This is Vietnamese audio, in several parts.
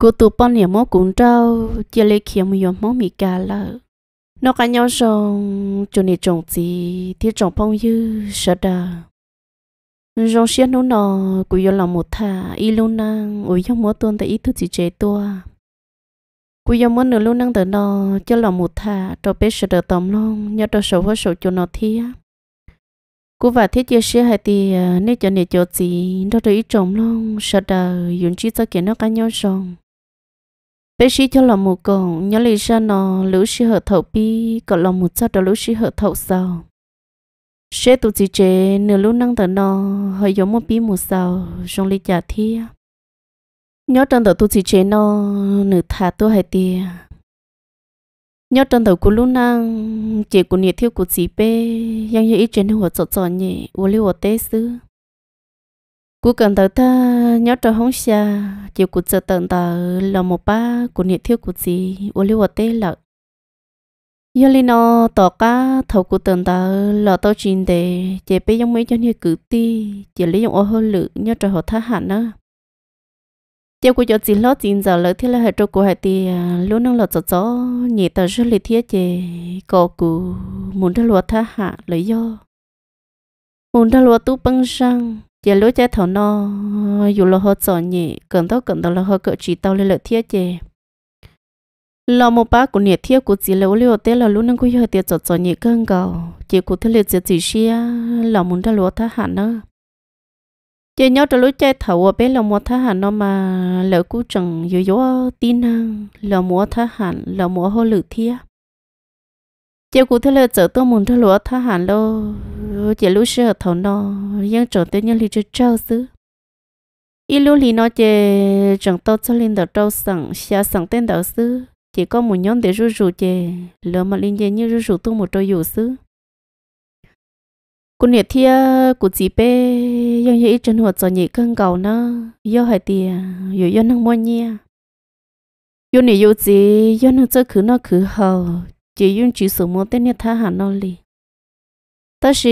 cô tụ bọn nhà mô cũng trâu chia lê kia mù yếm mô mì cả lợ nó cả nhau rong cho nên trồng gì thì trồng phong như sợ đà rong xia nó nọ cụ yếu là một thà y lâu năng ủi yếu mô tôn tại ý thức chỉ chế tua cụ yếu mô nửa lâu năng tới nọ cho là một thà ờ, cho bé sợ đà tầm long nhớ cho sầu hoa sầu cho nó thia cú và thiết chia sẻ hai thì nên cho nên cho gì đó rồi trồng long sợ đà dùng chi cho kiến nó cá nhau rong bé sĩ cho lòng một con nhớ lý ra nó lũ sĩ hợp thấu bi có lòng một sao đó lũ sĩ hợp thấu sao sẽ tụ chỉ chế nửa lũ năng tờ nó hơi giống một bi một sao trong lý giả thi nhớ trong tờ tụ chỉ chế nó nửa thả tôi hay tia nhớ trong tờ của lũ năng chế của nhiệt thiêu của chỉ bê yang như ý trên nó hoạt trọ trọ nhỉ uống liu hoạt tế xứ cú cần tới ta nhớ cho hóng xa chiều cú chờ tận tờ là một ba cú nhiệt thiếu cú gì ô liu tê lợ giờ lên nó tỏ cá thầu cú tận tờ là tao chín đề chỉ biết giống mấy cho nhiệt cử ti chỉ lấy dụng ô hô lự nhớ cho họ thá hạn nữa chiều cú cho chỉ lót chín giờ lỡ thiết là hệ cho cú hệ thì à, luôn năng là cho chó nhị tờ rất là thiết chế có cú muốn ra luật thá hạn lấy do muốn ra luật tu băng sang giờ lúc cha thầu nó dù lo họ sợ nhỉ cần tao cần tao là họ cỡ chỉ tao lên lợi thiết chè lo một bác của nhiệt thiết của chỉ lỗ liệu tế là lúc nâng của giờ tiệt chọt chọt nhỉ cơn cầu chỉ của thế liệt chỉ chỉ xia là muốn ra lúa thá hạn nữa chỉ nhớ trong lúc chạy thầu ở bên là mua thá hạn nó mà lỡ cú chẳng yếu yếu tin năng là mua thá hạn là mua hơi lử thiết chiều cụ thế là chở tôi muốn thưa lúa thưa hẳn lô chỉ lúc xưa thầu nó nhưng trộn tôi nhân lý chưa trâu xứ ít lúc lý nó chè chẳng tôi cho linh đầu trâu sẵn xa sẵn tên đầu xứ chỉ có một nhóm để rủ rủ chè lỡ mà linh chè như rủ rủ tôi một trâu dù xứ cụ nhiệt thia cụ chỉ bé, nhưng như ít chân hoạt cho nhị cân cầu nó do hai tiền dù do năng mua nhia dù này dù gì do năng chơi khứ nó khứ hầu chỉ dùng chỉ số mua tên nhà thà hà nó li ta sẽ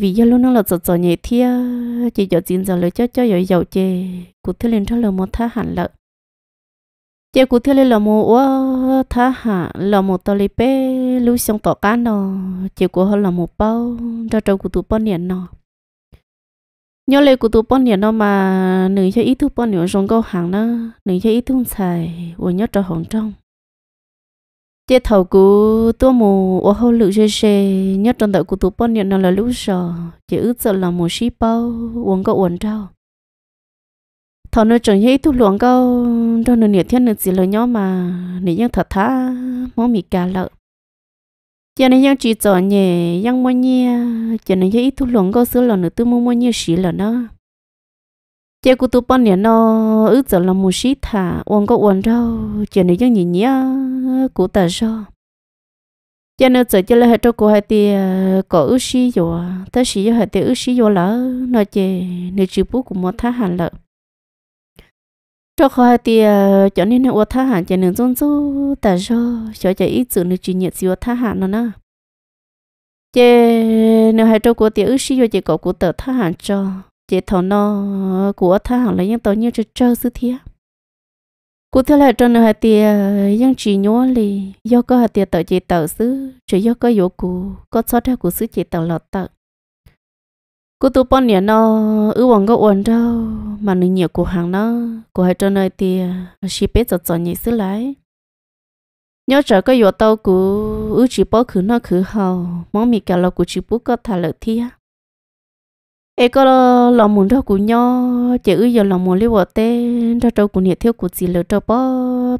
vì giờ luôn nó là sợ sợ nhẹ thia chỉ giờ tiền giờ lời cho cho giờ giàu chê cụ thể lên cho là mua thà hà lợ chê cụ thể lên là mua ô thà hà là một tờ li pe lưu xong tỏ cá nó chê của họ là một bao cho trâu cụ tụ bao niệm nó nhớ lấy cụ tụ bao niệm nó mà nửa cho ít thu bao niệm trong câu hàng nó nửa cho ít thu xài và nhớ cho hồng trong tiết thầu cú tua mù ô hô lự dê dê nhớ trong đợi cú tu bón nhận là lũ sò chỉ ước sợ là mù xí bao uống có uống trao thọ nơi trồng hay tu luồng câu cho nơi nhiệt thiên nơi chỉ lời nhó mà nị nhân thật thà món mì cà lợ cho nên nhân chỉ chọn nhẹ nhân mua nhia giờ này hay tu luồng câu xưa là nửa tư mua mua nhia xí là nó chế cú tu bón nhận nó ước sợ là mù xí thả uống có uống trao giờ này nhân nhỉ nhia của tờ so cho nên giờ cho là trâu của hai thì có ước sĩ rồi ta sĩ cho hai thì ước sĩ rồi là nó chè nếu chịu bút của một tháng hàng lợi trâu khó hai thì cho nên là một tháng hàng cho nên dân số ta so cho cho ít sự nơi chỉ nhiệt siêu tháng hàng nó nè chê nơi hai trâu của thì ước sĩ rồi chè có của tờ tháng hàng cho chê thọ nó của tháng hàng là những tàu như cho chơi sự thiệt cụ thể là trong hai tiệc dân chỉ nhớ lì do có hai tiệc tờ chỉ tờ xứ chỉ do có yếu cụ có số theo cụ xứ chỉ tờ lọt tờ cụ tu bọn nhỉ nó ư vòng có uẩn đâu mà nữ nhiều của hàng nó của hai trong hai tiệc chỉ biết giật giật nhị xứ lái nhớ trở có yếu tàu cụ ư chỉ bỏ khứ nó khử hầu món mì cả lọ của chỉ bút có thả lợt thi á ấy có lòng muốn cho của nhau chữ giờ lòng muốn lấy vợ tên cho trâu của nhiệt thiếu của gì lỡ cho bó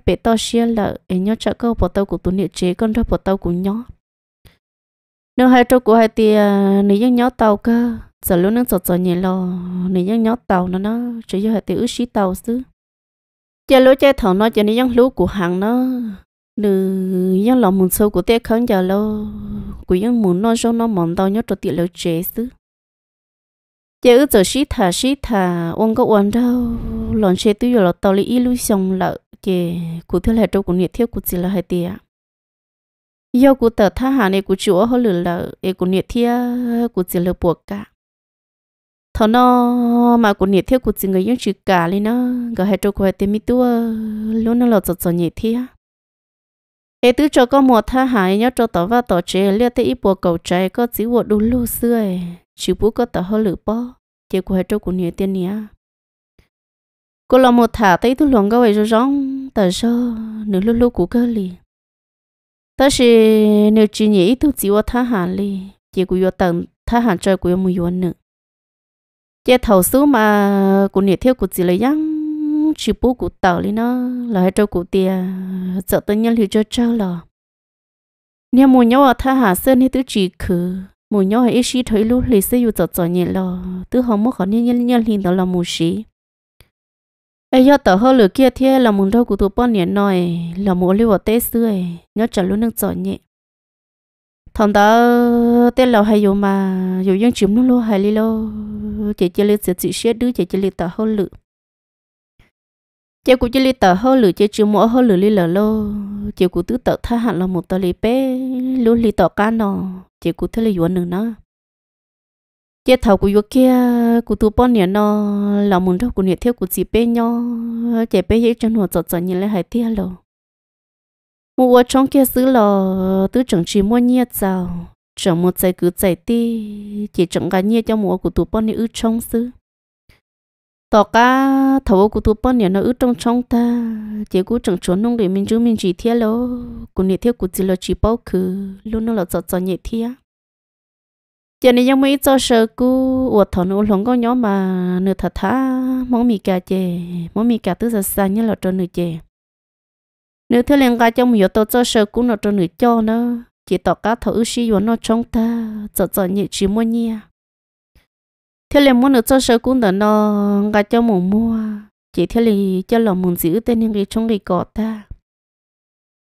bé to xia là ấy nhau chợ câu bỏ tàu của tụi nhiệt chế con cho bỏ tàu của nhau nếu hai trâu của hai tia à, nếu những nhau tàu cơ giờ lúc nó sọt sọt nhẹ lò nếu những nhau tàu nó nó chỉ cho hai tia ước xí tàu xứ giờ lúc chơi thằng nó giờ nếu những lúa của hàng nó nữ những lòng muốn sâu của tê khấn giờ lâu của những muốn nó cho nó mòn tàu nhớ cho tiệt lỡ chế xứ giờ ước giờ xí thà xí thà ông có quan đâu lần xe tuy là tao lấy xong lợ giờ cụ thể là đâu cũng nhiệt thiếu cụ chỉ là hai tia giờ cụ tờ tha hà này cụ chúa họ lừa là để cụ nhiệt thiếu cụ chỉ là buộc cả thằng nó mà cụ nhiệt thiếu cụ chỉ người dân chữ cả lên nó gọi hai đâu cụ hai tia mi tua luôn nó là giật giật nhiệt thiếu ê tứ cho có một tha hà nhớ cho tao vào tao chơi liệt tới ít buộc cầu trái có chỉ buộc đủ lưu xưa ấy chỉ bố có tờ hơi lửa bó chỉ của hai trâu của nhiều tiền nha. cô là một thả tay tôi luồng cái vậy rồi rong tờ sơ nửa lú lú của cơ lì ta sẽ nếu chỉ nhỉ tôi chỉ có thả hàn lì chỉ của yo tầng thả hàn chơi của yo mùi yo nữa Chế thầu số mà của nhiều thiếu của chỉ lấy nhăng chỉ bố của tờ lì nó là hai trâu của tiền sợ tôi nhân liệu cho chơi lò nếu muốn nhau thả hàn sơn thì tôi chỉ khử mù nhau hay ít thấy lúc lì xì yêu chợ chợ nhẹ lò, tớ họ mất khó nhân nhân nhân liền đó là mù xí ai giờ tớ hơi lửa kia thế là mùng đâu của tớ bọn nhện nói là mù lưu vào tết xưa nhớ trả luôn nâng chợ nhẹ thằng đó tên là hay dù mà dù dân chìm nó lo hay li lo chỉ chỉ li chỉ chỉ đứa chỉ chỉ li tớ hơi lửa chị của chị li tớ hơ lử chị chưa mỗi hơ lử lì lò, lô chị của tớ tớ tha hạn là một tờ lì bé lú lì tờ ca nò chị cụ thế là yuan nữa nó chị thầu cụ yuan kia cụ tu bọn nè nó làm muốn đâu cụ nhà theo cụ chỉ bé nhau chị bé ấy chân hồ chợt chợt nhìn lại hai tia lo mua trong kia xứ lo, tứ chẳng chỉ mua nhiệt giàu chẳng một chạy cứ chạy ti chỉ chẳng cả nhiệt cho mua cụ tu bọn nhà ư trong xứ tỏ cá thầu của tôi bọn nhà nó ướt trong trong ta chỉ cũng chẳng chuẩn nông để mình chú mình chỉ thiệt lo cũng nhiệt thiệt của chỉ là chỉ bao khứ luôn nó là giọt giọt nhiệt thiệt giờ này này ยัง mới cho sợ cú uất thọ nó lòng có nhóm mà nửa thật thà món mì cà chè món mì cà tứ giờ xa nhất là cho nửa chè nửa thế liền cả trong nhiều tôi cho sợ cú nó cho nửa cho nó chỉ tỏ cá thầu ướt xí nó trong ta giọt giọt nhiệt chỉ mua nhia thế là muốn được cho sơ cũng đỡ nó gà cho mù mua chỉ thế là cho lòng muốn giữ tên những cái trong cái cọ ta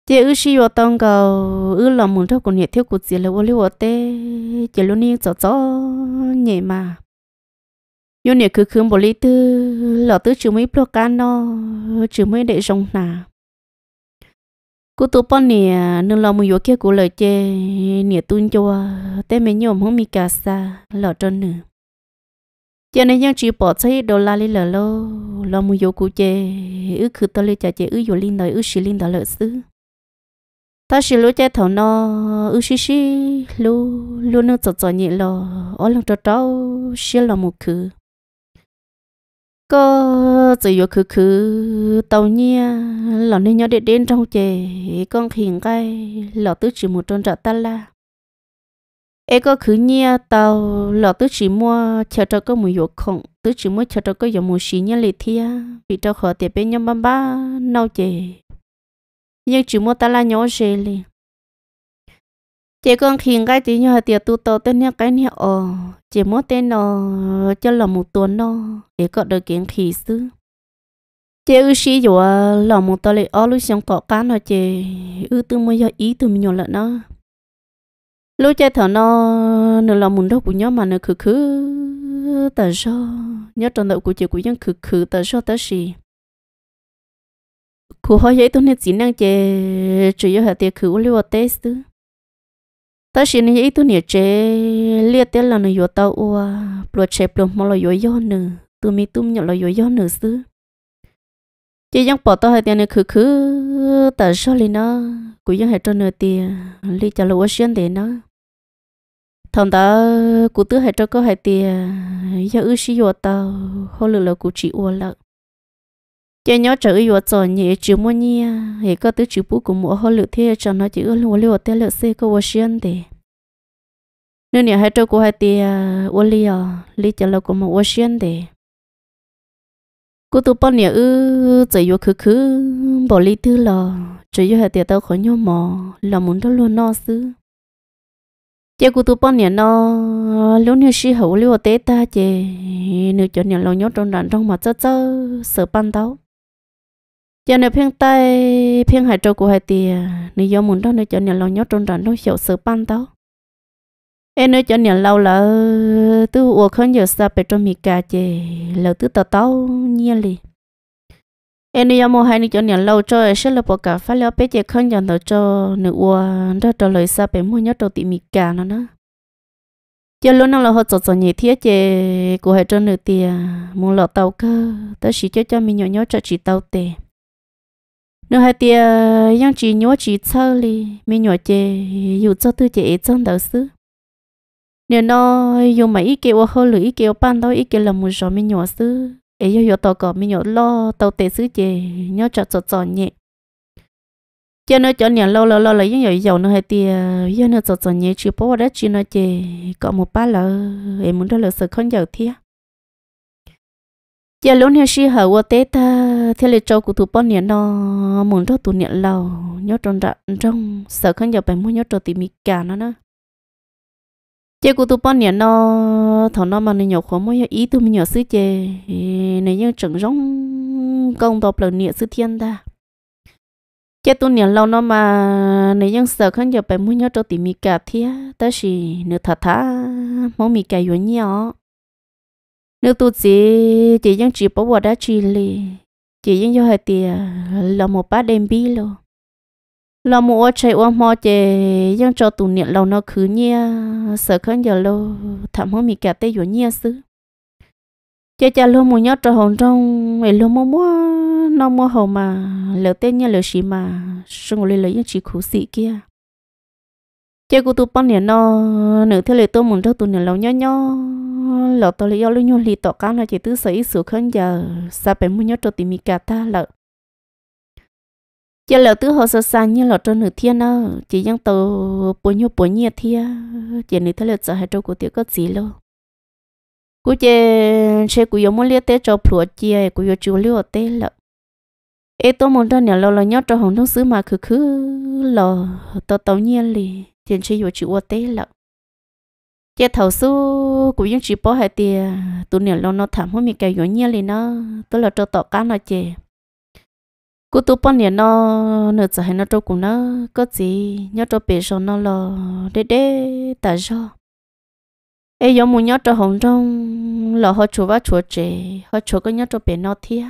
chỉ ước gì vào tông cầu ước lòng muốn cho con nhẹ thiếu cụt gì là vô lý vô tê chỉ luôn đi cho cho nhẹ mà yêu nhẹ cứ khương bồ lý tư lọ tư chữ mấy bước can nó chữ mấy để rong nà cú tu bọn nè nương lòng muốn vô kia cú lời chê nè tuân cho tê mấy nhom không mi cả xa lọ trơn nữa cho nên những chỉ bỏ thấy đồ la lên lờ lô lo mua vô cụ chê ứ cứ tao lên chả chê ứ vô linh đời ứ xí linh đời lợ xứ ta xí lúa chê thầu nó ứ xí xí lú lú nó trót trót nhị lo, ó lăng trọ trọ xí lò một khứ có chỉ vô khứ khứ tàu nhia lò nên nhớ để đến trong chê con khỉn cái lò tứ chỉ một tròn trọ ta la ai có khứ nhia tàu lọ tứ chỉ mua chờ cho có mùi yếu không tứ chỉ mua chờ cho có giống mùi xí nhia lì thia vì cho khó tiệp bên nhóm bám ba nâu chè nhưng chỉ mua ta là nhỏ chè lì chè con khiến cái tí nhỏ tiệp tu tàu tên nhau cái nhau ờ chè mua tên nó cho là một tuần nó để có được kiện khí sư chè ư xí yếu à, là một tàu lì ở lúc xong có cá nó chè ư tư mua giờ ý từ mình nhỏ lợn nó lúc trẻ thằng nó nó lòng muốn đâu của nhóm mà nó khứ khứ tờ so nhớ trong đầu của chị của dân khứ khứ tờ so tờ gì cụ hỏi vậy tôi nên chỉ năng chơi chỉ có hạt tiền khứ lưu test chứ ta chỉ nên vậy tôi nhớ chơi liệt tết là nó vô tàu ua plot chơi plot mà là vô gió nữa tôi mi tôi nhận là vô gió nữa chứ chị dân bỏ tôi hai tiền này khứ khứ tờ so lên nó cụ dân hai trâu nửa tiền li cho là quá xuyên để nó thằng đó cụ tứ hay cho có hai tia, giờ ư sĩ vợ tao họ lừa là cụ chỉ ua lợ cho nhớ trở vợ cho nhẹ chịu mua nhia à, hệ có tứ chịu bú của mua họ lừa thế cho nó chỉ ưa lừa lừa té lừa xe có vợ xuyên để nếu nhà hai cho cô hai tia, à, ua lìa à, lì cho lừa của mua vợ xuyên để cô tụ bao nhiêu ư chỉ vô khứ khứ bỏ lì thứ lò chỉ vô hai tia tao khỏi nhau mò là muốn đó luôn no xứ chị cụ tụ bọn nhận nó lúc như sĩ hậu lưu tế ta chị nữ cho nhận lòng nhốt trong đàn trong mà chớ chớ sợ ban đầu, cho nên phiên tay phiên hải trâu của hải tìa nữ do muốn đó nữ cho nhận lòng nhốt trong đàn trong hiểu sợ ban đầu, em nữ cho nhận lâu là tư uổng không giờ sao bị trong mì cà chị lỡ tư tao tao nhiên liền em đi e mua hai cho nhận lâu cho sẽ là bộ cả phê léo bé chị không nhận được cho nữ ua đó trả lời sao bé mua nhất đầu tiên mì cả nó nữa giờ lúc nào là họ chọn chọn nhị thiết chị của hai cho nữ tiền muốn lọt tàu cơ ta chỉ cho cho mình nhỏ nhỏ cho chị tàu tề nữ hai tiền nhưng chỉ nhỏ chỉ sơ li mình nhỏ chị dù cho tư chị trong đầu xứ nếu nó dùng mà cái kêu họ lưỡi kêu ban đó ý cái là một cho mình nhỏ xứ ấy yo yo tao có mi nhớ lo tao tế xứ chè nhớ cho cho cho nhẹ cho nó cho nhà lo lo lo lo những dầu nó hay tiền giờ nó cho cho nhẹ chứ bỏ đó chi nó chè có một ba lợ em muốn đó là sự không giàu thiệt giờ lúc này xí hở qua tết ta thế là cho cụ thủ bọn niệm nó muốn cho tu niệm lâu nhớ trong rạ trong sợ không giờ phải muốn nhớ cho tìm mì cả nó nữa chế của tu bao nhiêu nó thằng nó mà nó nhỏ khó mới ít tụi mình nhậu sứ chế này như chẳng giống công tập lần nhẹ sứ thiên ta chế tu nhiều lâu nó mà này như sợ khăn giờ phải muốn nhớ cho tỉ mì cả thía ta chỉ nửa thả thả máu mì cả yếu nhỏ nếu tu chị chỉ những chỉ bảo bảo đã chỉ lì chỉ những cho hai tiền là một bát đem bi luôn lo mua chạy ô mò chè nhưng cho tụ niệm lâu nó khứ nhia sợ khăn giờ lâu thảm hơn mì cả tê dỗ nhia xứ chè chà lo mua nhớ cho hồn trong ấy lo mua mua nó mua hồn mà lỡ tê nhia lỡ xì mà sung lấy lấy những chỉ khú sĩ kia chè cô tụ bọn niệm nó nửa thế lệ tôi muốn cho tụ niệm lâu nhó nhó lỡ tôi lấy do lưu nhô lì tọt cá nó chỉ tứ sợ ít sửa khăn giờ sao phải mua nhớ cho tìm mì cả ta lợ giờ là tứ hồ sơ sang như là trên nửa thiên đó chỉ dân tàu bốn nhiêu bốn nhiêu thia chỉ nửa thế là sợ hai trâu của tiểu có gì luôn cú chê chê cú yếu muốn liếc té cho phù chia cú yếu chú liu té lợ ê tôi muốn ra nhà lò lò nhót cho hồng thông sứ mà khứ khứ lò tao tao nhiên lì tiền chê yếu chú té lợ chê thầu sứ cú yếu chỉ bỏ hai tiền tụi nhà lò nó thảm hôm mình kéo yếu nhiên lì nó tôi là cho tọt cá nó chê cú tu bắn nhà nó nửa giờ nó trâu cũng nó có gì nhớ trâu bể số nó lo để để ta do ai giống muốn nhớ trâu hồng trong lo họ chúa vá chúa trẻ họ chúa có nhớ trâu bể nó thia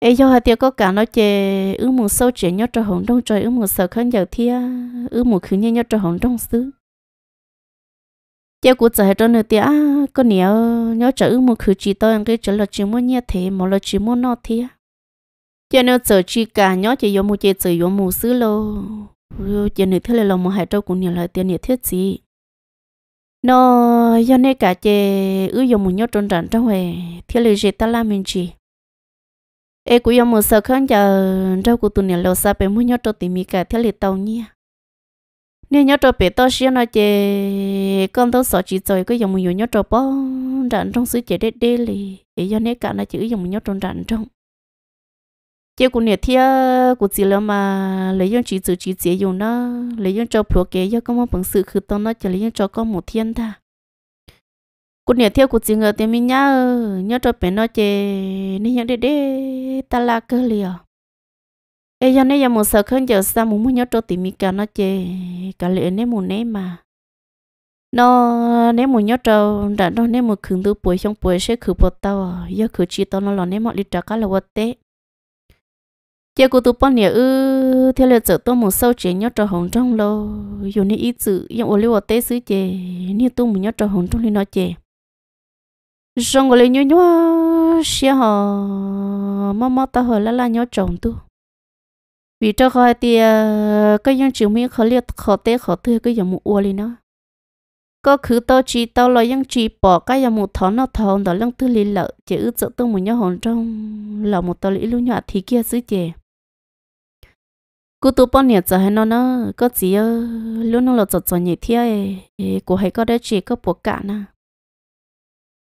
ai do hai tiêu có cả nó chè ứ mu sâu trẻ nhớ trâu hồng trong trời ứ mu sợ khăn giờ thia ứ mu khứ nhớ trâu hồng trong xứ chế cú giờ hay trâu nửa tia có nhớ nhớ trời ứ mu khứ chỉ tôi cái trời là chỉ muốn nhớ thế mà là chỉ muốn nó thia cho nên giờ chi cả nhớ chỉ yếu mua chơi giờ yếu mua xứ lô rồi giờ thế là lòng mua hai trâu cũng nhiều lại tiền nhiều thiết gì nó giờ này cả chơi ứ dùng mua nhớ trốn trần trong hè thế là gì ta làm mình chỉ ê cũng dùng mua sợ khăn giờ trâu của tụi nhiều lâu xa bé mua nhớ trâu tìm mi cả thế là tàu nhia nên nhớ trâu bé to xíu nó chơi con tàu sợ chỉ rồi cứ dùng mua nhớ trâu bó trần trong xứ chơi đê đê lì giờ này cả nó chữ dùng mua nhớ trốn trần trong chế cũng nhiệt thiệt cũng chỉ là mà lấy dân chỉ chữ chỉ dễ dùng nó lấy dân cho phụ kế do công bằng sự khử tông nó chỉ lấy dân cho con một thiên ta cũng nhiệt thiệt cũng chỉ ngờ tiền mình nhá nhớ cho bé nó chế nên nhớ để để ta là cơ liều ấy giờ này giờ một sợ hơn giờ sao muốn muốn nhớ cho tiền mình cả nó chế cả lệ nên muốn nên mà nó nếu muốn nhớ trâu đã nó nếu muốn khử tu bồi trong bồi sẽ khử bột tao giờ khử chỉ tao nó là nếu mọi lịch trả cả là vật tế giờ cô tụ bao nhiêu ư theo lời chợ tôi muốn sâu chế nhớ trò hồng trong lô dù ni ít chữ nhưng ô liu tế xứ chế ni tôi muốn nhớ trò hồng trong liền nói, chế xong rồi nhớ nhớ xia họ mò mò ta họ la la nhớ chồng tu vì cho khỏi thì cái những chữ mình khó liệt khó tế khó thư cái dòng mù ua liền đó, có khứ tao chỉ tao lo những chỉ bỏ cái dòng mù thọ nó thọ đó lăng tư liền lợ chế ư chợ tôi muốn nhớ hồng trong là một tao lý luôn nhỏ thì kia xứ chế cú tu bao nhiêu giờ nó nó có gì ơ luôn nó là giờ giờ nhiệt thế ấy cô hay có đấy chỉ có bộ cả na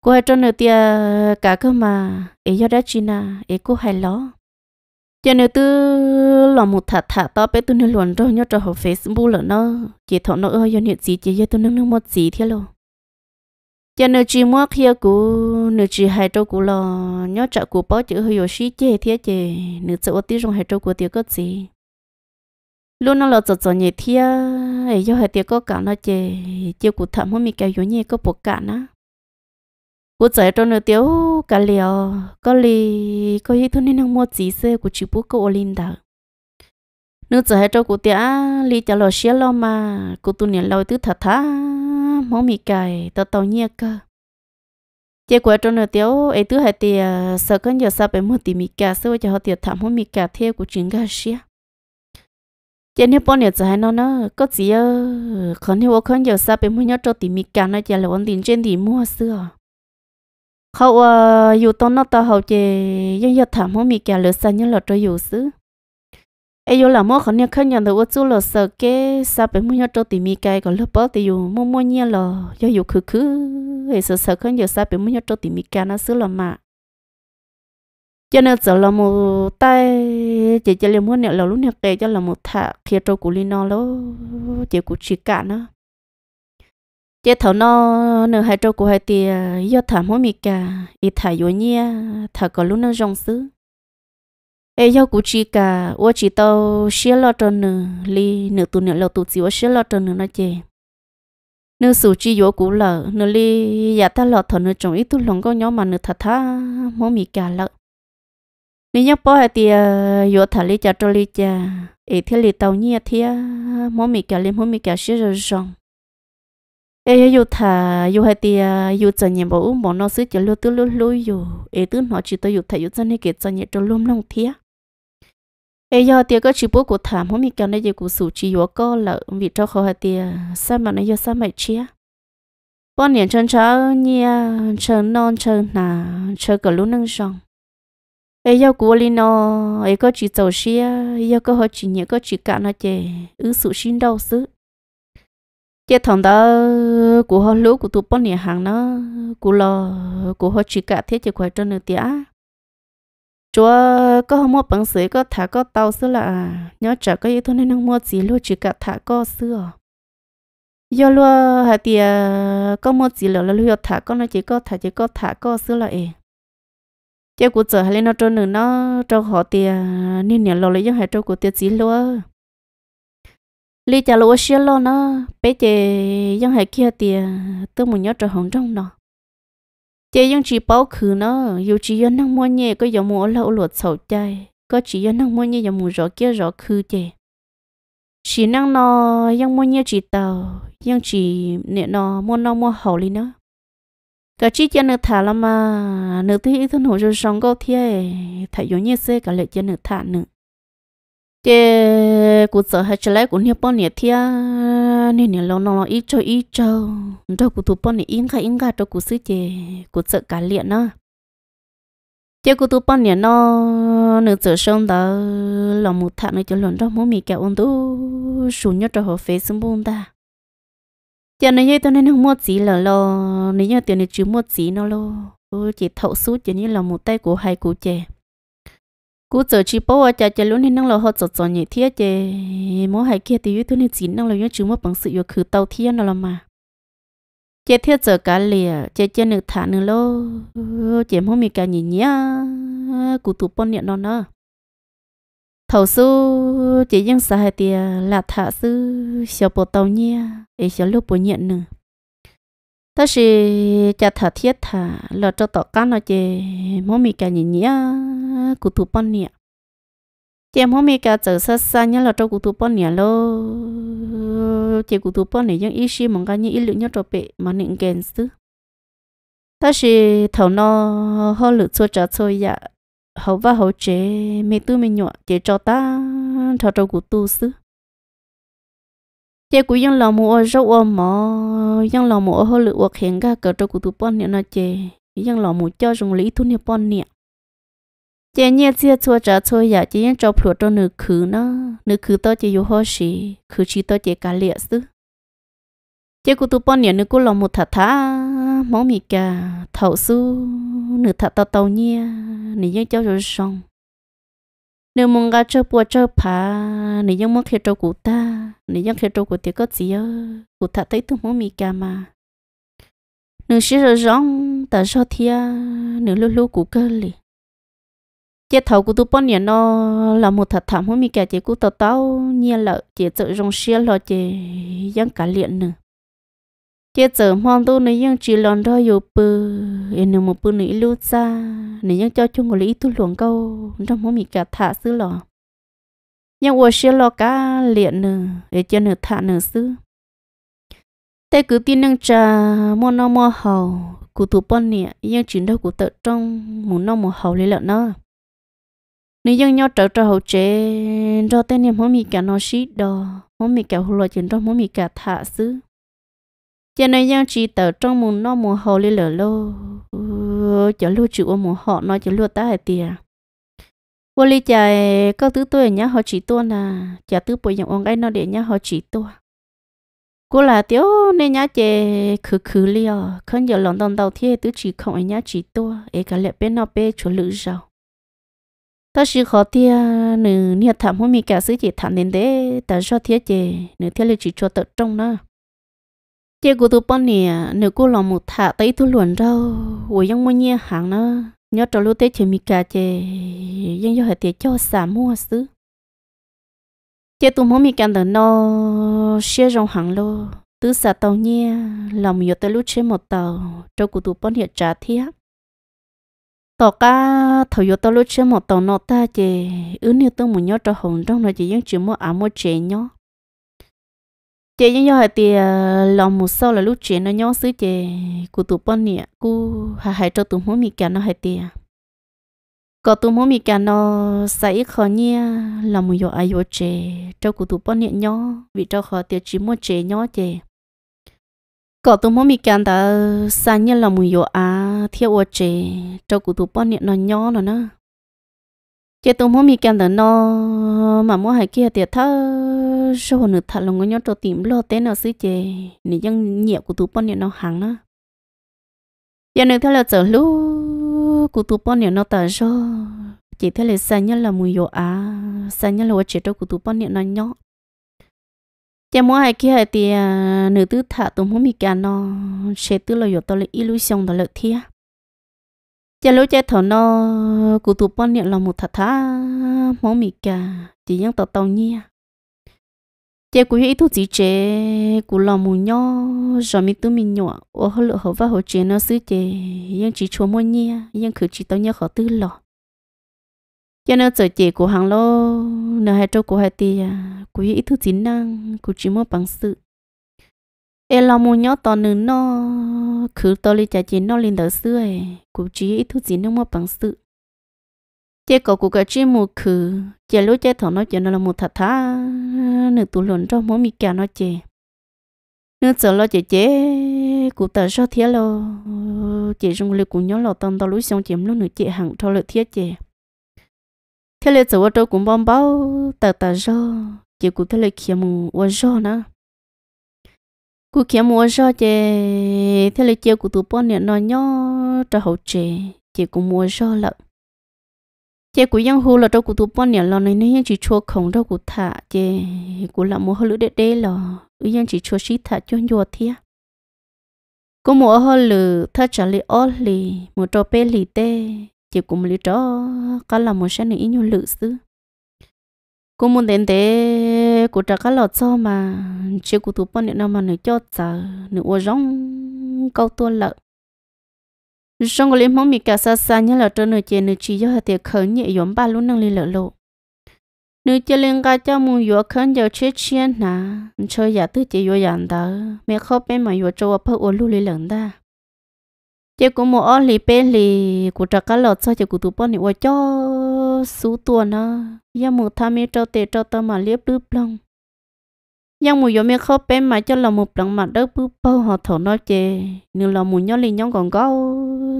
cô hay cho nửa tia cả cơ mà ấy giờ đấy chỉ na ấy cô hay lo cho nên tư là một thà thà to bé tôi nên luận rồi nhớ cho họ facebook là nó chỉ thọ nó ơi giờ nhiệt gì chỉ giờ tôi nâng nâng một gì thế luôn cho nên chỉ mua kia cú nửa chỉ hai trâu cú lo nhớ cho cú bao chữ hơi yoshi chê thế chê nửa sợ tí trong hai trâu cú tiêu có gì lúc nó lo cho chợt nhẹ thia ấy cho hai tiệc có cả nó chè chiều cụ thầm hôm mình kéo yếu nhẹ có buộc cả nó cụ chạy cho nó tiếu cả liều có lì có gì thôi nên mua chỉ xe của chị bố cô linh đạo nữa chạy cho cụ tiệt lì chả lo xe lo mà cụ tu niệm lâu tứ thật thà mong mình cài tao tao nhẹ cơ chế của cho nó tiếu ấy tứ hai tiệt sợ con giờ sao phải mua tiền mình cả sao cho họ tiệt thầm hôm mình cả theo của chuyện gà xe giờ nếu bọn nhớ hay nó nó có gì ơ còn nếu không giờ sao bên mua nhớ cho tìm mì cả nó giờ là vấn tiền trên thì mua xưa hậu dù tôi nó tao hậu chè nhưng giờ thảm mua mì cả lỡ sao nhớ là cho dù xứ ai vô là mua còn nếu không nhận được chú là sợ cái sao bên mua nhớ cho tìm mì cả còn lớp bớt thì dù mua mua nhớ là do dù khứ khứ hay sợ sợ không giờ sao bên mua nhớ cho tìm mì cả nó xứ là mà cho nên giờ là một tay chỉ cho là muốn nè là lúc nè kể cho là một thả kia trâu của linh nó chỉ của chị cả nó chỉ thầu nó nửa hai trâu của hai tì do thả mỗi mì cả ít thả yếu nhia thả có lúc nó rong xứ ê do của chị cả ô chị tao xé lo cho nửa li nửa tu nửa là tu chỉ ô xé lo cho nửa nó chè nửa sủ chi yếu củ dạ lợ nửa li giả ta lo thở nửa trồng ít tu lòng có nhóm mà nửa thả thả mỗi mì cả lợ nếu nhóc bỏ thì vừa ờ, thở lý cho trôi lý cha ý thế lý tàu nhia thì mỗi mình cả lý mỗi mình cả sẽ rồi rong ấy vừa thở vừa hay thì vừa ờ, chờ nhiệm vụ bọn nó sẽ cho lưu tư lưu lưu dù ấy tư nó chỉ tới vừa thở vừa chân hay kể chờ nhiệm trôi luôn long thía ấy giờ thì có chỉ bố của thả mỗi mình cả này giờ của sủ chỉ vừa có là vì cho khó hay thì ờ, sao mà này giờ sao mày chia bọn niệm chân cháu nhia chân non chân nà chân cả lúc nâng rong ấy yêu của linh nó ấy có chỉ tàu xe yêu có họ chỉ nhớ có chỉ cả nó chè ứ sự xin đâu xứ chế thằng đó của họ lũ của tụi bọn nhà hàng nó của lo của họ chỉ cả thế chỉ khỏe cho nữa tía chúa có họ mua bằng sấy có thả có tàu xứ là nhớ chả có yêu thôi nên đang mua gì luôn chỉ cả thả có xưa do luôn hạt tiền có mua gì là lưu thả có nó chỉ có thả chỉ có thả có xứ là ấy chế của giờ hay nó cho nữa nó cho họ tiền nên nhà lo lấy cho hai cho của tiền chỉ luôn lý trả lúa xía lo nó bé chế dân hai kia tiền tôi muốn nhớ cho hồng trong nó chế dân chỉ bảo khử nó dù chỉ dân năng mua nhẹ có dòng mua lâu luật sầu chay có chỉ dân năng mua nhẹ dòng mua rõ kia rõ khử chế chỉ năng nó dân mua nhẹ chỉ tàu dân chỉ nè nó mua nó mua hậu lý nữa cho chỉ cho nước thả là mà nước thì thân hồ rồi sống có thế thầy giống như xe cả lại cho nước thả nữa chế cụ sợ hay chơi lại cũng nhiều bao nhiêu thế nên nhiều lâu nó ít cho ít cho cho cụ tụp bao nhiêu in cả in cả cho cụ xí chế cụ sợ cả liền đó chế cụ tụp bao nhiêu nó nước sợ sống đó lòng một thả nữa cho lần đó mỗi mì kẹo ôn tu sụn nhất cho họ phê xung bông ta giờ này như tôi nên không mua gì là lo nếu như tiền này chưa mua gì nó lo chỉ thấu suốt chỉ như là một tay của hai cụ trẻ cụ giờ chỉ bảo ở chợ chợ luôn nên năng là họ chọn chọn nhị thiết chè mỗi hai kia thì tôi nên chỉ năng là những chỉ mua bằng sự yêu khử tàu thiên nó là mà chè thiết giờ cá lìa chè chè nửa thả nửa lo chè không mi cả nhỉ nhá cụ tụ bón niệm nó nữa thầu su chỉ dân xã hội thì là thả sư 小 bộ tàu nhia ấy 小 lúc bộ nhận nữa ta sẽ cha thả thiết thả là cho tỏ cá nó chỉ mỗi mình cả nhìn nhia cụ thủ bọn nhia chè mỗi mình cả trở xa xa nhá là cho cụ thủ bọn nhia lô chè cụ thủ bọn này dân ít xí mong cái như ít lượng nhất cho bệ mà nịnh kèn sư ta sẽ thầu nó hơi lượng chua trả chua dạ hậu và hậu chế mẹ tu mẹ nhọ chế cho ta cho cho cụ tu sư chế cụ dân lòng mù ở rau ở mỏ dân lòng mù ở hồ hoặc hiện ra cờ cho cụ tu bọn niệm nó chế dân lòng mù cho dùng lý thu niệm bọn niệm chế nhẹ chia cho trả chua giả chế dân cho phụ cho nữ khứ nó nữ khứ to chế yêu hoa sĩ khứ chi to chế cả liệt sư chế cụ tu bọn nè cụ lòng một thả thả máu mì cả thầu su nửa thả tao tao nhia nửa dân cháu rồi xong nửa mong gà chơi bùa chơi phá nửa dân mong khéo trâu cụ ta nửa dân khéo trâu cụ tiệt có gì ơ cụ thả thấy tu máu mì cả mà nửa xí rồi xong ta sao thia nửa lú lú cụ cơ lì chế thầu cụ tu bọn nè nó là một thả thả máu mì cả chế cụ tao tao nhia lợ chế tự rong xí lợ chế dân cả liền nữa chế giờ mong tôi nãy giờ chỉ lòn đôi dù bự em một bự nãy lưu xa nãy giờ cho chung của lý tôi luồng câu trong mỗi mì cả thả xứ lò nhưng ở xe lò cá liền nè để cho nửa thả nửa xứ tay cứ tin năng trà mua nó mua hầu cụ tụ bọn nè nhưng chỉ đâu của tự trong muốn nó mua hầu lấy lợn nó nếu dân nhau trở trở hậu chế cho tên em mỗi mì cả nó xí đò mỗi mì cả hồ lò chỉ trong mỗi mì cả thả xứ cho nên giang chỉ tờ trong mùng nó mùng hồ lên lở lô cho lu chịu mùng họ nó cho lu ta hai tiền vô lý chạy các thứ tôi nhá họ chỉ tôi là chả thứ bồi dưỡng ông ấy nó để nhá họ chỉ tôi cô là tiếu nên nhá chè khứ khứ liò không giờ lòng đồng đầu thiê tứ chỉ không ấy nhá chỉ tôi ấy cả lệ bên nó bê chỗ lữ giàu ta chỉ khó tia nửa nhiệt thảm hôm mình cả sự chỉ thảm đến đấy ta cho thiết chè nửa thiết là chỉ cho tận trong nữa chị của tụi bọn nè nếu cô lòng một thả tay tôi luồn đâu ôi ยัง mua nhia hàng nó nhớ trò lưu tế chị mi cả chị nhưng giờ hệ tiền cho xả mua xứ chị tụi mỗi mi cả đời nó xe rong hàng lô tứ xả tàu nhẹ lòng nhớ tới lúc chế một tàu trâu của tụi bọn hiện trả thiết tàu cá thầu nhớ tới lúc chế một tàu nọ ta chị ứ như tôi muốn nhớ trò hồng trong nó chỉ những chuyện mua à mua chế nhó chị nhớ nhớ thì ờ, lòng một sau là lúc chuyện nó nhớ xứ chị của tụi bọn nè cú hà hải cho tụi muốn mì cả nó hay tiền à? có tụi muốn mì cả nó sẽ khó nhia là một giờ ai à vô chị cho của tụi bọn nè nhớ vì cho khó tiền chỉ mua chị nhớ chị có tụi muốn mì cả ta sang nhia là một giờ à theo ô chị cho của tụi bọn nè nó nhớ nó nè chế tôi muốn mi cần đỡ nó mà muốn hai kia tiệt thơ sau nữa thật là ngon nhớ cho tìm lo tên nó xứ chế nị dân nhẹ của tụi bọn nó hàng đó giờ này theo là trở lú của tụi bọn nó tờ cho chỉ thế là xa nhất là mùi yo á xa nhất là chế cho của tụi bọn nó nhỏ chị muốn hai kia thì nữ tứ thả tôi muốn mi cần nó chế tứ là yo tôi là xong đó là thiệt chả lối chơi thằng nó cụ tụ bọn niệm là một thật thà máu mì cả chỉ những tàu tàu nhia chơi cụ hãy thu chỉ chế cụ lò mù nho rồi mi tụi mi nhỏ ô hơ lựa hở và hở chế nó xứ chế nhưng chỉ chúa mua nhia nhưng cứ chỉ tao nhia khó tư lọ cho nên giờ chế của hàng lô nửa hai trâu của hai tia cụ hãy thu chính năng cụ chỉ mua bằng sự em lo mua nhớ tao nữa nó cứ tao đi trả tiền nó lên đỡ xưa ấy cụ chỉ ít thứ gì nó mua bằng sự chế cậu cụ cái chế mua cứ chế lúc chế thằng nó chế nó là một thật thà nửa tủ lộn trong mỗi mi cả nó chế nửa giờ lo chế chế cụ tao sao thế lo chế dùng lực cụ nhớ lo tao tao lối xong chế lúc nửa chế hàng cho lợi thiết chế thế là giờ tôi cũng bom bao tao tao sao chế cụ thế là kia mù quá sao nữa cú kia mua cho chị theo là chị của tụi bọn nè nó nhỏ cho hậu chị chị cũng mua cho lợ chị của giang hồ là cho của tụi bọn nè lo này nên chỉ cho không đâu của thả chị cũng là mua hơi lữ đế đế là ư giang chỉ chua xí thả cho nhua thiệt có mua hơi lữ thả trả lời ó lì mua cho bé lì tê chị cũng lấy cho cả là mua xe này ít nhiều lửa xứ cô muốn đến thế của trả cá lọt sao mà chỉ của tụ bọn nào mà nửa cho trả nửa uo rong câu tua lợ rong lính mong mì cả xa xa nhớ là trên nửa chè nửa chỉ do hạt tiệc khởi nhẹ yếm ba luôn năng lên lợ lộ nửa chè lên cá cho mùng yếu khấn giờ chết chiên nà chơi giả tư chỉ yếm dạng đó mẹ khóc bên mà yếm cho vợ uo luôn lên lợn ta chỉ của mua ở lì bé lì của trả cá lọt cho chỉ của tụ bọn nửa cho số tuổi nó, yang một tham mê cho tệ cho tao mà liếp đứt lòng yang giờ yếm khó bé mà cho là một lần mặt đớp bút bao họ thổ nói chè nếu là một nhóm liền nhóm còn có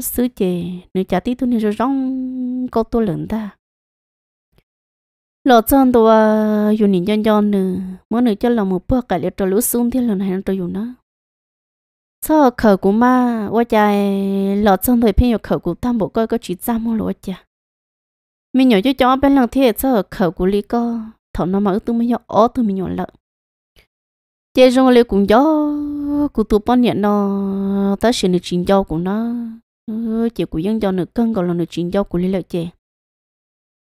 sứ chè nếu chả tí tôi nên rong câu tôi lớn ta lọ chân tôi à dù nhìn nhon nhon nè, mỗi nữ cho là một bước cải liệt cho lũ xuống thiên lần này tôi dù nó sao khởi của ma qua chạy lọ chân tôi phen yêu khởi của tam bộ coi có chỉ ra mua lúa chả mình nhỏ cho chó bên lần thiệt sao khẩu của lý co thọ nó mà ước tôi mới nhớ, ó tôi mình nhỏ lợn chế rong lấy cũng gió của tụi bọn nhiêu nó ta sẽ được chín gió của nó chị của dân cho được cân gọi là được chín gió của lý lợi chế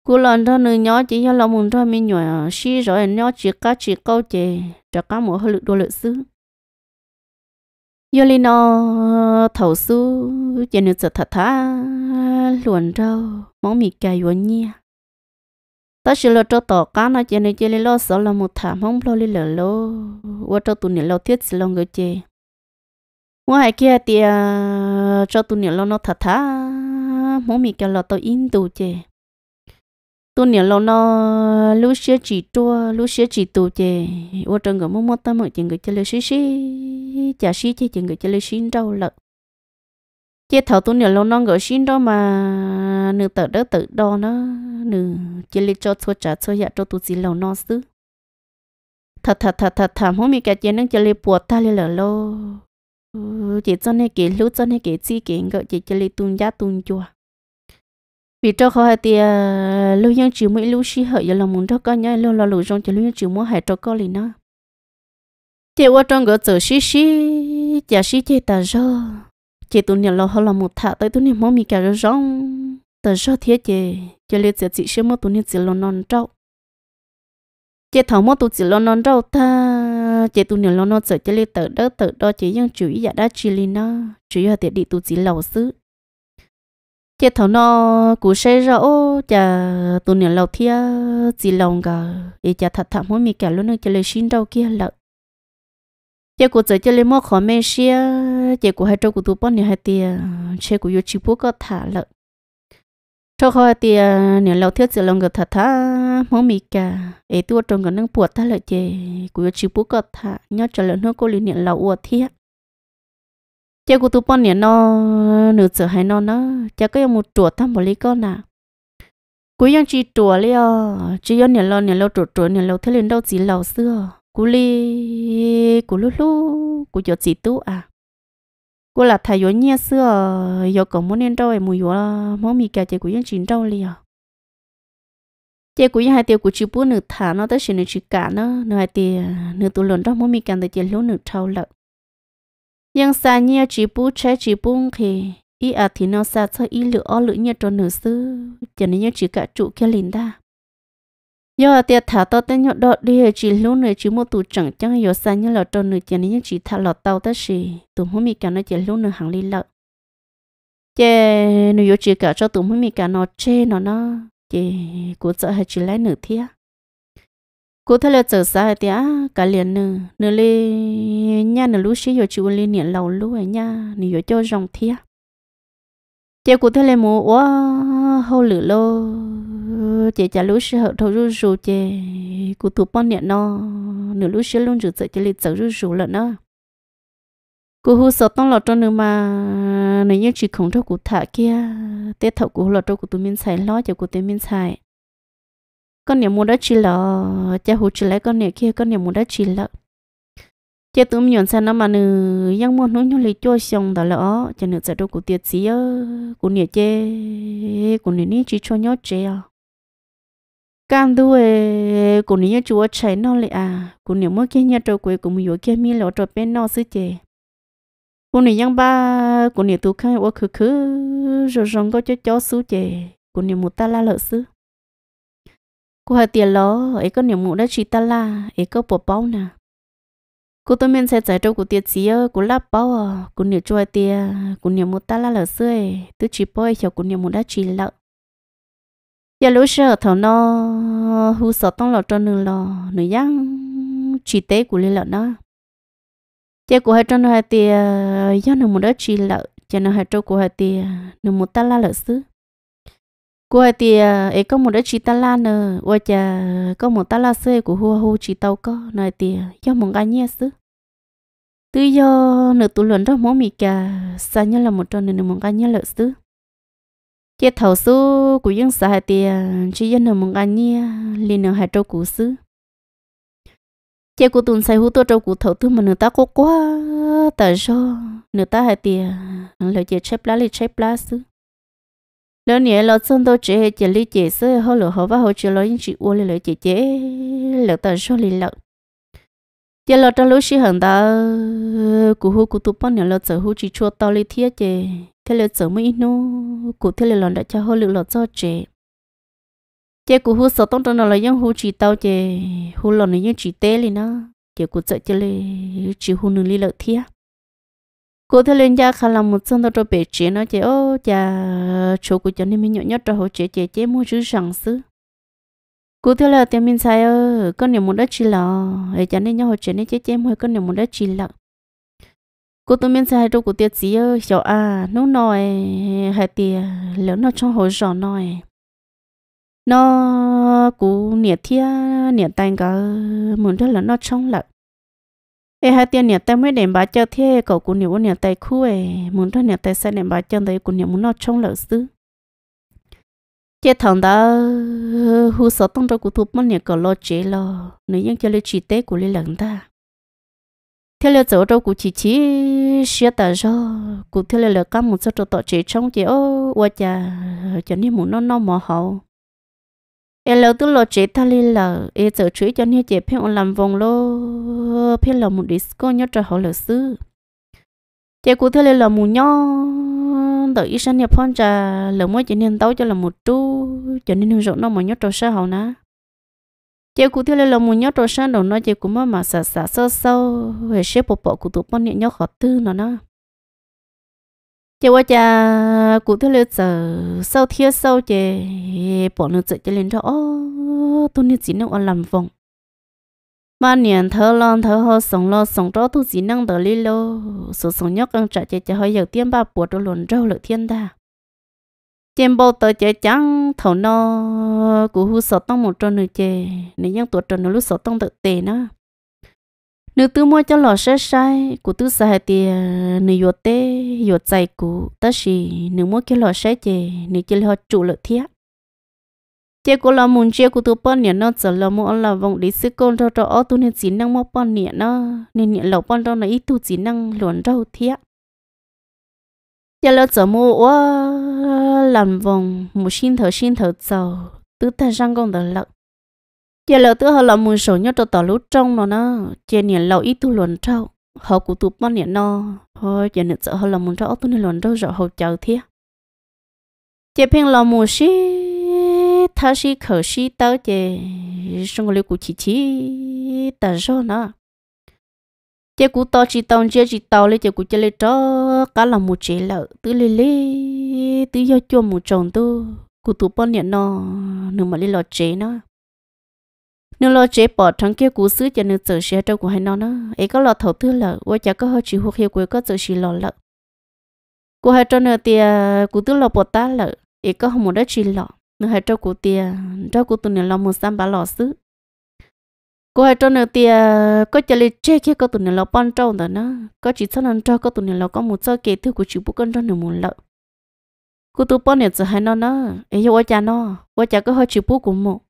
cô lần đó nữ nhỏ chỉ cho lòng muốn thôi mình nhỏ xí rồi nhỏ chỉ cá chỉ câu chế cho cá một hơi lực đôi lợi xứ yo li no thầu su giờ nữ sợ thật thà luồn đâu món mì cay vô nhia ta sẽ lo cho tổ cá nó giờ nữ giờ li lo sợ là một thả, mong lo li lỡ lo qua cho tụi nữ lo thiết sẽ lo người chơi qua hai kia thì cho tụi nữ lo nó thật thà món mì cay lo tôi in tụ chơi tu nè lâu nó lúc xưa chỉ tua lúc xưa chỉ tu chè ô trần người mua mua ta mọi chuyện người chơi xí xí chả xí chơi chuyện người chơi xin đâu lợ chết thầu tu nè lâu nó người xin đó mà nửa tự đó tự đo nó nửa chơi cho thua trả thua dạ cho tu gì lâu nó xứ thật thật thật thật thật không biết cái chuyện nó chơi buộc ta lên lợ lô chỉ cho nên kể, lưu cho nên chi gì cái chỉ chơi chơi tuân giá tuân chùa vì cho họ thì lưu nhân chịu mỗi lưu sĩ họ giờ là muốn cho con nhá lưu là lưu trong chỉ lưu nhân chịu mỗi hai cho con liền đó, thì qua trong cái chỗ xí xí chả xí chơi ta rơ chơi tụi nhà lo họ là một thả tới tụi nhà mong mi cả rơ rong ta rơ thế chị chơi lấy chơi chị xem mà tụi nhà chỉ lo non trâu chị thầu mà tụi chỉ lo non trâu ta chị tụi nhà lo non sợ chơi lấy tờ đó tờ đó chị nhân chịu ý giả đã chỉ liền đó, chủ yếu là để đi tụi chỉ lầu xứ chế thằng nó cú xe ra chả tuần nửa lâu thia gì lòng cả để chả thật thà mỗi mi cả luôn nữa chả lấy xin đâu kia lợ chế cú chơi chả lấy mua khó mê xia chế cú hai trâu cú tu bón nửa hai tiền, chế cú vô chịu bút có thả lợ Trâu khỏi tiền, nửa lâu thia gì lòng cả thật thà, mỗi mi cả ý tụ trong cả nâng buộc ta lợ chế cú vô chịu bút có thả nhớ trả lợ nước cô liền nửa lâu uo thiệt chắc của tôi bọn nè nó nửa giờ hay nó nó chắc có một chuột thăm một lý con à, cuối yang chỉ chuột li chỉ yon nè lo nè lo chuột chuột nè lo thế lên đâu chỉ lâu xưa cú li cú lú lú cú cho chỉ tú à cô là thầy yếu nhà xưa yếu cổ muốn nên đâu em mùi yếu mong mì cả chị của yên chỉ đâu liền chị của yên hai tiêu của chị bố nửa thả nó tới xin nửa chị cả nó nửa hai tiêu nửa tụ lần đó mong mì cả để chị lú nửa trâu lợn nhưng xa nhiều chỉ bú trái chỉ buông khi ý à thì nó xa cho ý lựa ở lựa nhiều cho nữ sư cho nên nhiều chỉ cả trụ kia lìn ta do tiệt thả tao tên nhọ đọt đi chỉ lúc này chỉ một tụ chẳng chẳng hiểu xa như là cho nữ cho nên nhiều chỉ thả lọt tao ta xì tụ hôm mi cả nó chỉ lúc này hàng lìn lợ chè nữ chỉ cả cho tụ hôm mi cả nó chê nó nó chè cố sợ hay chỉ lấy nữ thiệt cô thấy là trở xa thì á cả liền nè nè lê nha nè lúc xí giờ chịu lên niệm lầu lúc nha nè giờ cho rong thia chị cô thấy là múa quá hậu lửa lô chị trả lúc xí hậu thâu rú rú chị cô tụt bao niệm nó nè lúc xí luôn rửa sợ chị lịch sợ rú rú lợn đó cô hú sợ tông lọt cho nữa mà nè như chị không thâu cô thả kia tết thâu cô lọt cho cô tụi mình xài lo cho cô tụi mình xài con nhà mua đã chỉ là cha hú chỉ lấy con nhà kia con nhà mua đã chỉ là cha tụi mình nhận ra nó mà nữ yang mua nó nhau lấy cho xong đó là cha nữ sẽ đâu cụ tiệt gì á cụ nhà chê cụ nhà ní chỉ cho nhau chê à cam đuôi cụ nhà chúa chạy nó lại à cụ nhà mua kia nhà trâu quê cụ mua kia mi lọ trâu bên nó xứ chê cô này yang ba cô này tu khai ô khứ khứ rồi rong có cho chó xứ chè cô này một ta la lợ xứ cô hai tiền lo ấy có niềm ngủ đã chỉ ta la ấy có bỏ bao nè cô tôi men sẽ giải đâu của tiền gì ơ của lắp bao à của niềm chua tiền của niềm một ta la lở xưa tôi chỉ bơi cho của niềm một đã chỉ lợ giờ dạ lúc sợ thằng nó hư sợ tông lọ cho nương lọ nửa giang chỉ tế của lên lợ nó chơi dạ của hai cho nó hai tiền do nương một đã chỉ lợ cho dạ nó hai trâu của hai tiền nương một ta la lở xưa qua thì à, ấy có một đứa chị ta la nè qua chả có một ta la xe của hua hua chị tàu có này thì cho à, một cái nhé xứ từ do nửa tụ luận đó mỗi mì cả xa nhất là một tròn nửa một cái nhé lợi xứ chế thảo số của dân xã thì à, chỉ dân nửa một cái nhé liền nửa hai trâu cũ xứ chế của tuần sai hú tôi trâu cũ thảo tư mà nửa ta có quá tại sao nửa ta hai thì lợi chế chép lá lịch chép lá xứ nếu nhớ lo xong tôi chỉ hệ chỉ lý chỉ sơ họ lỡ họ và họ chỉ lo những chị uo lên lời chỉ chế lỡ tần số lì lợ giờ lo trong lúc xí hàng ta cụ hú cụ tu bọn nhớ lo chở hú chỉ chua tao lý thiết chế thế là chở mấy nô cụ thế là lòn đã cho họ lỡ lo cho chế chế cụ hú sợ tông trong nó là những hú chỉ tao chế hú lòn những chỉ tê lì nó chế cụ chở chế lì chỉ hú nương lý lợ thiết cô thấy lên gia khả là một sân đâu bể chế nó chế ô cha chỗ của cho nên mình nhọn nhất cho hồ chế chế chế mua chữ rằng sứ cô thấy là tiền mình sai ơ con niệm muốn đất chỉ là ấy cho nên nhau hồ chế nên chế chế mua con niệm muốn đất chỉ là cô tôi mình sai đâu của tiền gì ơ cho à nó nói hay tiền lớn nó trong hồ trợ nói nó cú niệm thia niệm tay cả muốn đó là nó trong lợn เอฮะเตียนเนี่ยแต่ไม่เด่นบาเจ้าเท่ก็กูเนี่ยวันเนี่ยแต่คู่เอมุนท่านเนี่ยแต่ใส่เด่นบาเจ้าแต่กูเนี่ยมุนนอกช่องเหลือซื้อเจ้าทางดาหูสอต้องตัวกูทุบมันเนี่ยก็รอเจลอเนี่ยยังจะเลยชีเต้กูเลยหลังตาเท่าเลือดตัวกูชีชีเสียแต่รอกูเท่าเลือดก้ามมุนจะตัวต่อเจช่องเจ้าว่าจะจะนี่มุนนอกนอกหมอเขา e lâu tu lo chế ta li lờ e giờ chuối cho nhé chế phim làm vòng lô phải là một disco nhớ trời họ lỡ sư chế cụ thể là mù nhỏ đợi ít sáng nhập phong trà lỡ mỗi chế nên tấu cho là một chú cho nên hương rộng nó mà nhớ trời sao hậu ná chế cụ thể là mù nhớ trời sao đồ nó chế cũng mà mà sả sả sơ sâu về xếp bộ bộ cụ tụ bọn nhớ khó tư nó nó chỉ qua cha cụ thể là giờ sau thiệt sau chè bỏ nó chạy cho lên cho tôi nên chỉ nó làm vòng mà niệm thở lon thở ho sống lo sống đó tôi chỉ năng đỡ lý lô số sống nhóc ăn trả chạy cho hơi giờ tiêm ba buổi đó luôn rau lợi thiên đa trên bao tờ chạy trắng thầu no cụ hú sợ tông một tròn nữa chè nếu nhân tuột tròn nó lúc sợ tông tự tệ nữa nếu tôi mua cho lò sẽ sai của tôi sai thì nếu yo tê yo chạy cụ, ta chỉ nếu mua cái lò sẽ chè nếu chỉ họ trụ lợi thiệt chế của là muốn chế của tôi bao nhiêu nó giờ là mua là vòng đi xí con cho cho ở tôi nên chỉ năng mua bao nhiêu nó nên nhiệt lẩu bao trong này ít tu chỉ năng luồn rau thiệt giờ là giờ mua làm vòng một xin thở xin thở giàu tôi ta sang con đỡ lợn giờ lỡ tớ họ là muốn sống nhớ cho tỏ lú trong nó nó giờ niệm lâu ít tu luận trâu họ cũng tu bao niệm nó thôi giờ niệm sợ họ làm mùi trâu tu niệm luận trâu rồi họ chờ thiệt giờ phèn làm mùi xí thà xí khờ xí tớ giờ xong rồi cụ chỉ chỉ tớ rồi nó giờ cũng tao chỉ tao giờ chỉ tao lấy giờ cũng chơi lấy trâu cả là mùi chế lợ tứ lê lê tứ do chua mùi trồng tu cụ tu bao niệm nó nửa mà lấy lọt chế nó nếu lo chế bỏ trong kia cú sứ cho nên tự xe đâu của hai nó nó ấy có lo thầu tư lợ và chả có hơi chỉ hụt hiệu cuối có tự xì lo lợ của hai cho nữa thì cú tư lo bỏ ta lợ ấy có không một đất chỉ lọ nữa hai cho cú thì cho cú tụi nên lo một xăm bá lọ sứ của hai cho nữa thì có chả lấy chế kia có tụi nên lo ban trâu đó nữa, có chỉ cho nên cho có tụi nên lo có một số kế thừa của chịu bút con cho nên muốn lợ cú tụi bọn này tự hai nó nó ấy cho cha nó và chả có hơi chỉ bút của một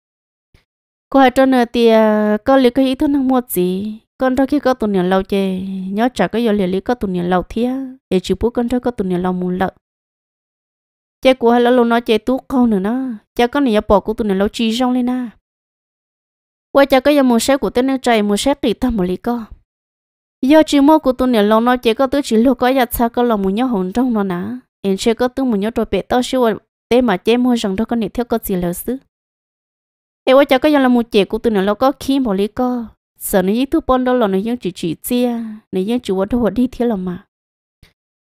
cô hai trơn nữa thì có lý có ý thức năng mua gì con trai khi có tụi nhỏ lâu chơi nhớ chả cái giờ liền lý có tụi nhỏ lâu thía để chịu bố con trai có tụi nhỏ lâu muốn lợ chê của hai lâu nói chơi tú không nữa nó chả con này bỏ của tụi nhỏ lâu chi rong lên na à. qua chả có giờ mua xe của tên nước trời mua xe tùy tâm một lý co do chỉ mua của tụi nhỏ lâu nói chơi có tứ chỉ lâu có giặt xa có lòng muốn nhớ hồn trong nó nã em chơi có tứ muốn nhớ rồi bể to siêu tế mà chơi mua rằng đó con này theo có gì lỡ xứ เอว่าจะก็ยังละมูเจกูตัวนั้นเราก็คิมบอลิก็สอนยิ่งทุบปนดอลล์ในยังจีจีเจียในยังจีวัดหัวที่เทียละมา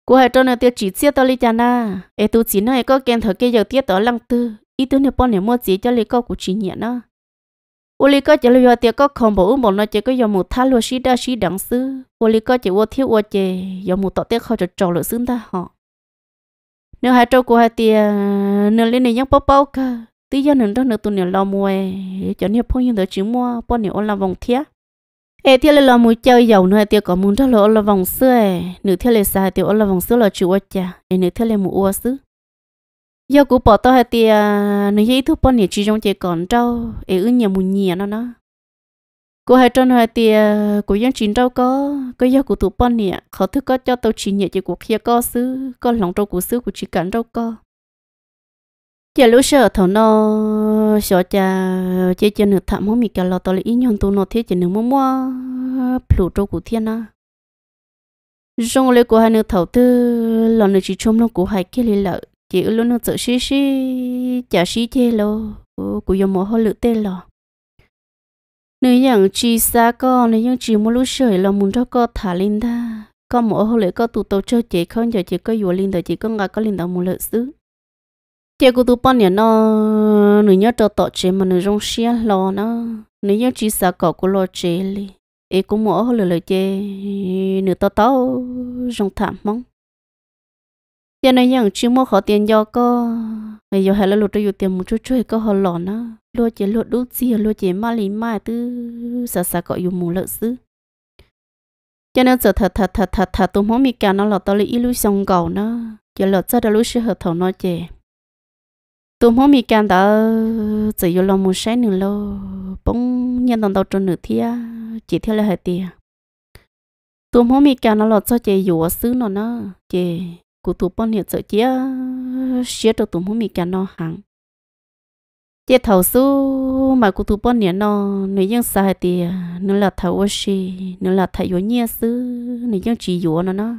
กูให้ตัวเนี่ยเตียจีเจียตัวลิจานาเอตัวจีน่าเอก็เกณฑ์เธอเกี่ยวเตียตัวลังตืออีตัวเนี่ยปนเนี่ยมัวจีจะเลยก็กูจีเนี่ยนะอุลิก็จะเลยเตียก็คงบอกอุ้มบอกนะเจก็ยอมหมดท่าลัวชีดาชีดังซื้ออุลิก็จะวัวเที่ยววัวเจยอมหมดต่อเตียเขาจะจ่อหรือซึ้งตาหอเนื้อหายโจกูให้เตียเนื้อเล่นในยังเป้าๆกัน tí giờ nâng đó nữa tụi nó lo mua cho nên phong nhân đó chỉ mua bọn nó là vòng thiếc ê thiếc là lo mua chơi giàu nữa thiếc có muốn đó là là vòng xưa nửa thiếc là thì thiếc là vòng xưa là chủ cha ê nửa thiếc là mua uo xứ giờ cũng bỏ tao hai tia nửa giấy thứ bọn nó chỉ trong chơi còn trâu ê ư nhà mua nhà nó nó cô hai trâu hai tia của dân chín trâu có cái giờ của tụi bọn nè khó thứ có cho tao chỉ nhẹ chỉ của kia có xứ có lòng trâu của xứ của chỉ cản trâu có chả lúc sợ thầu nó sợ cha chế chân được thảm hôm mình cả lo to lấy nhon tu nó thế chỉ nếu mua mua phủ trâu của thiên na trong lấy của hai nước thầu tư là nước chỉ chôm nó của hai kia lì lợ chỉ lúc nó sợ xí xí chả xí chê lo của dòng mồ hôi lự tên lo nếu những chỉ xa con nếu những chỉ mua lúc sợ là muốn cho con thả lên ta con mồ hôi lệ con tụt tàu chơi chỉ không giờ chỉ có vừa lên đời chỉ có ngài có lên đầu một lợn xứ tiếc cô tụi bọn nhà nó nữ nhớ cho tọ chế mà nữ rong xia lo nó nữ nhớ chỉ sợ cọ của lo chế li ê cũng mỏ hơn lời chế nữ tao tao rong thảm mong tiền này chẳng chỉ mua khó tiền do co, ngày giờ hay là lột cho dù tiền một chút chút có họ lọ nó lo chế lột đốt gì lo chế mà lì mà tư sợ sợ cọ dùng mù lợn xứ cho nên giờ thật thật thật thật thật tụi mong mi cả nó là tao lấy illusion cầu nó giờ lọt ra đó lúc sẽ hợp thầu nó chế tụi mỗi mi càng đó chỉ có làm một sai nữa lo bỗng nhân đồng đầu trôn nửa thia chỉ theo là hệ tiền tụi mỗi mi càng nó lo cho chị dùa xứ nó nó chị cụ tụi bọn hiện sợ chia chia cho tụi mỗi mi càng nó hàng chị thầu su mà cụ tụi bọn hiện nó nếu dân sai thì nó là thầu oxy nó là thầu nhia xứ nếu dân chỉ dùa nó nó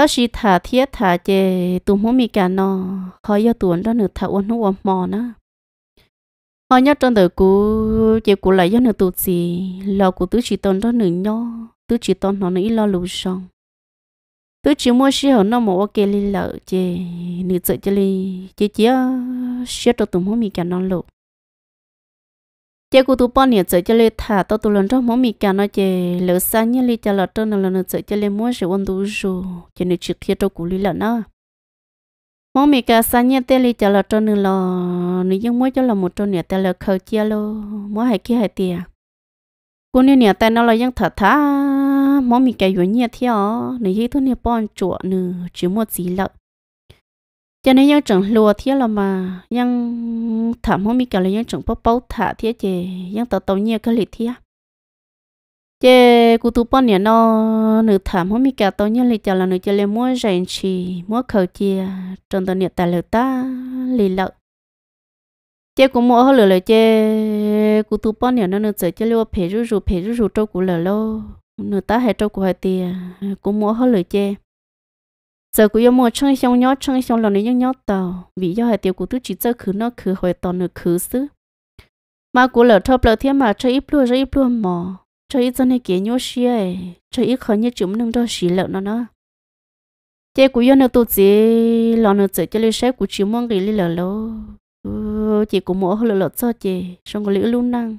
ta chỉ thả thiết thả chè tụ mua mì cả nó họ yêu tuấn đó nữa thả uống nước mò nữa họ nhớ trong đời cũ chè cũ lại do nữa tụ gì lò cũ tứ chỉ tôn đó nữa nhó tứ chỉ tôn nó nữa lo lù xong tứ chỉ mua xí hậu nó một ok li lợ chè nữ sợ chè li chè chia xí cho tụ mua mì cả nó lụt chế của tụi bọn nhà chơi chơi lê thả tao tụi lần trong món mì cả nó chơi lỡ xa nhá lê chơi lỡ trong nó lần chơi chơi lên mua rượu ăn đủ rồi chơi nên chỉ kia cho củ lý lợn nó món mì cả xa nhá chơi lên chơi lỡ trong lần lò nếu như mua cho là một trong nhà chơi lỡ khâu chia lô mua hai kia hai tiền cô nên nhà tay nó là vẫn thả thả món mì cả vừa nhẹ theo nếu như tụi nhà bọn chuột nữa chỉ mua gì lợn cho nên những trận lúa thế là mà những thảm không biết cả là những trận bốc bốc thả thế chứ những tàu tàu nhiều cái lịch thế chứ cụ tu bao nhiêu nó nửa thảm không biết cả tàu nhiều lịch chả là nửa chả là mua rèn chỉ mua khẩu chia trong tàu nhiều tài liệu ta lì lợ chứ cũng mua hơn lợ chứ cụ tu bao nhiêu nó nửa chơi chơi lúa phải rú rú phải rú rú trâu cụ lợ lô nửa ta hay trâu cụ hay tiền cũng mua hơn lợ chứ giờ cũng yêu mua chân xong nhớ chân xong lòng này nhớ tàu vì do hệ tiêu của tôi chỉ chơi khứ nó khứ hồi tàu nữa khứ xứ mà của lỡ thợ lỡ thiên mà chơi ít luôn chơi ít luôn mò chơi ít cho này kia nhớ xia chơi ít khó như chúng nâng đó xí lỡ nó nó chơi của yêu nó tôi chỉ lòng nó chơi chơi sếp của chỉ muốn cái lỡ lỡ chỉ cũng mua lỡ lỡ cho chị xong rồi lỡ luôn năng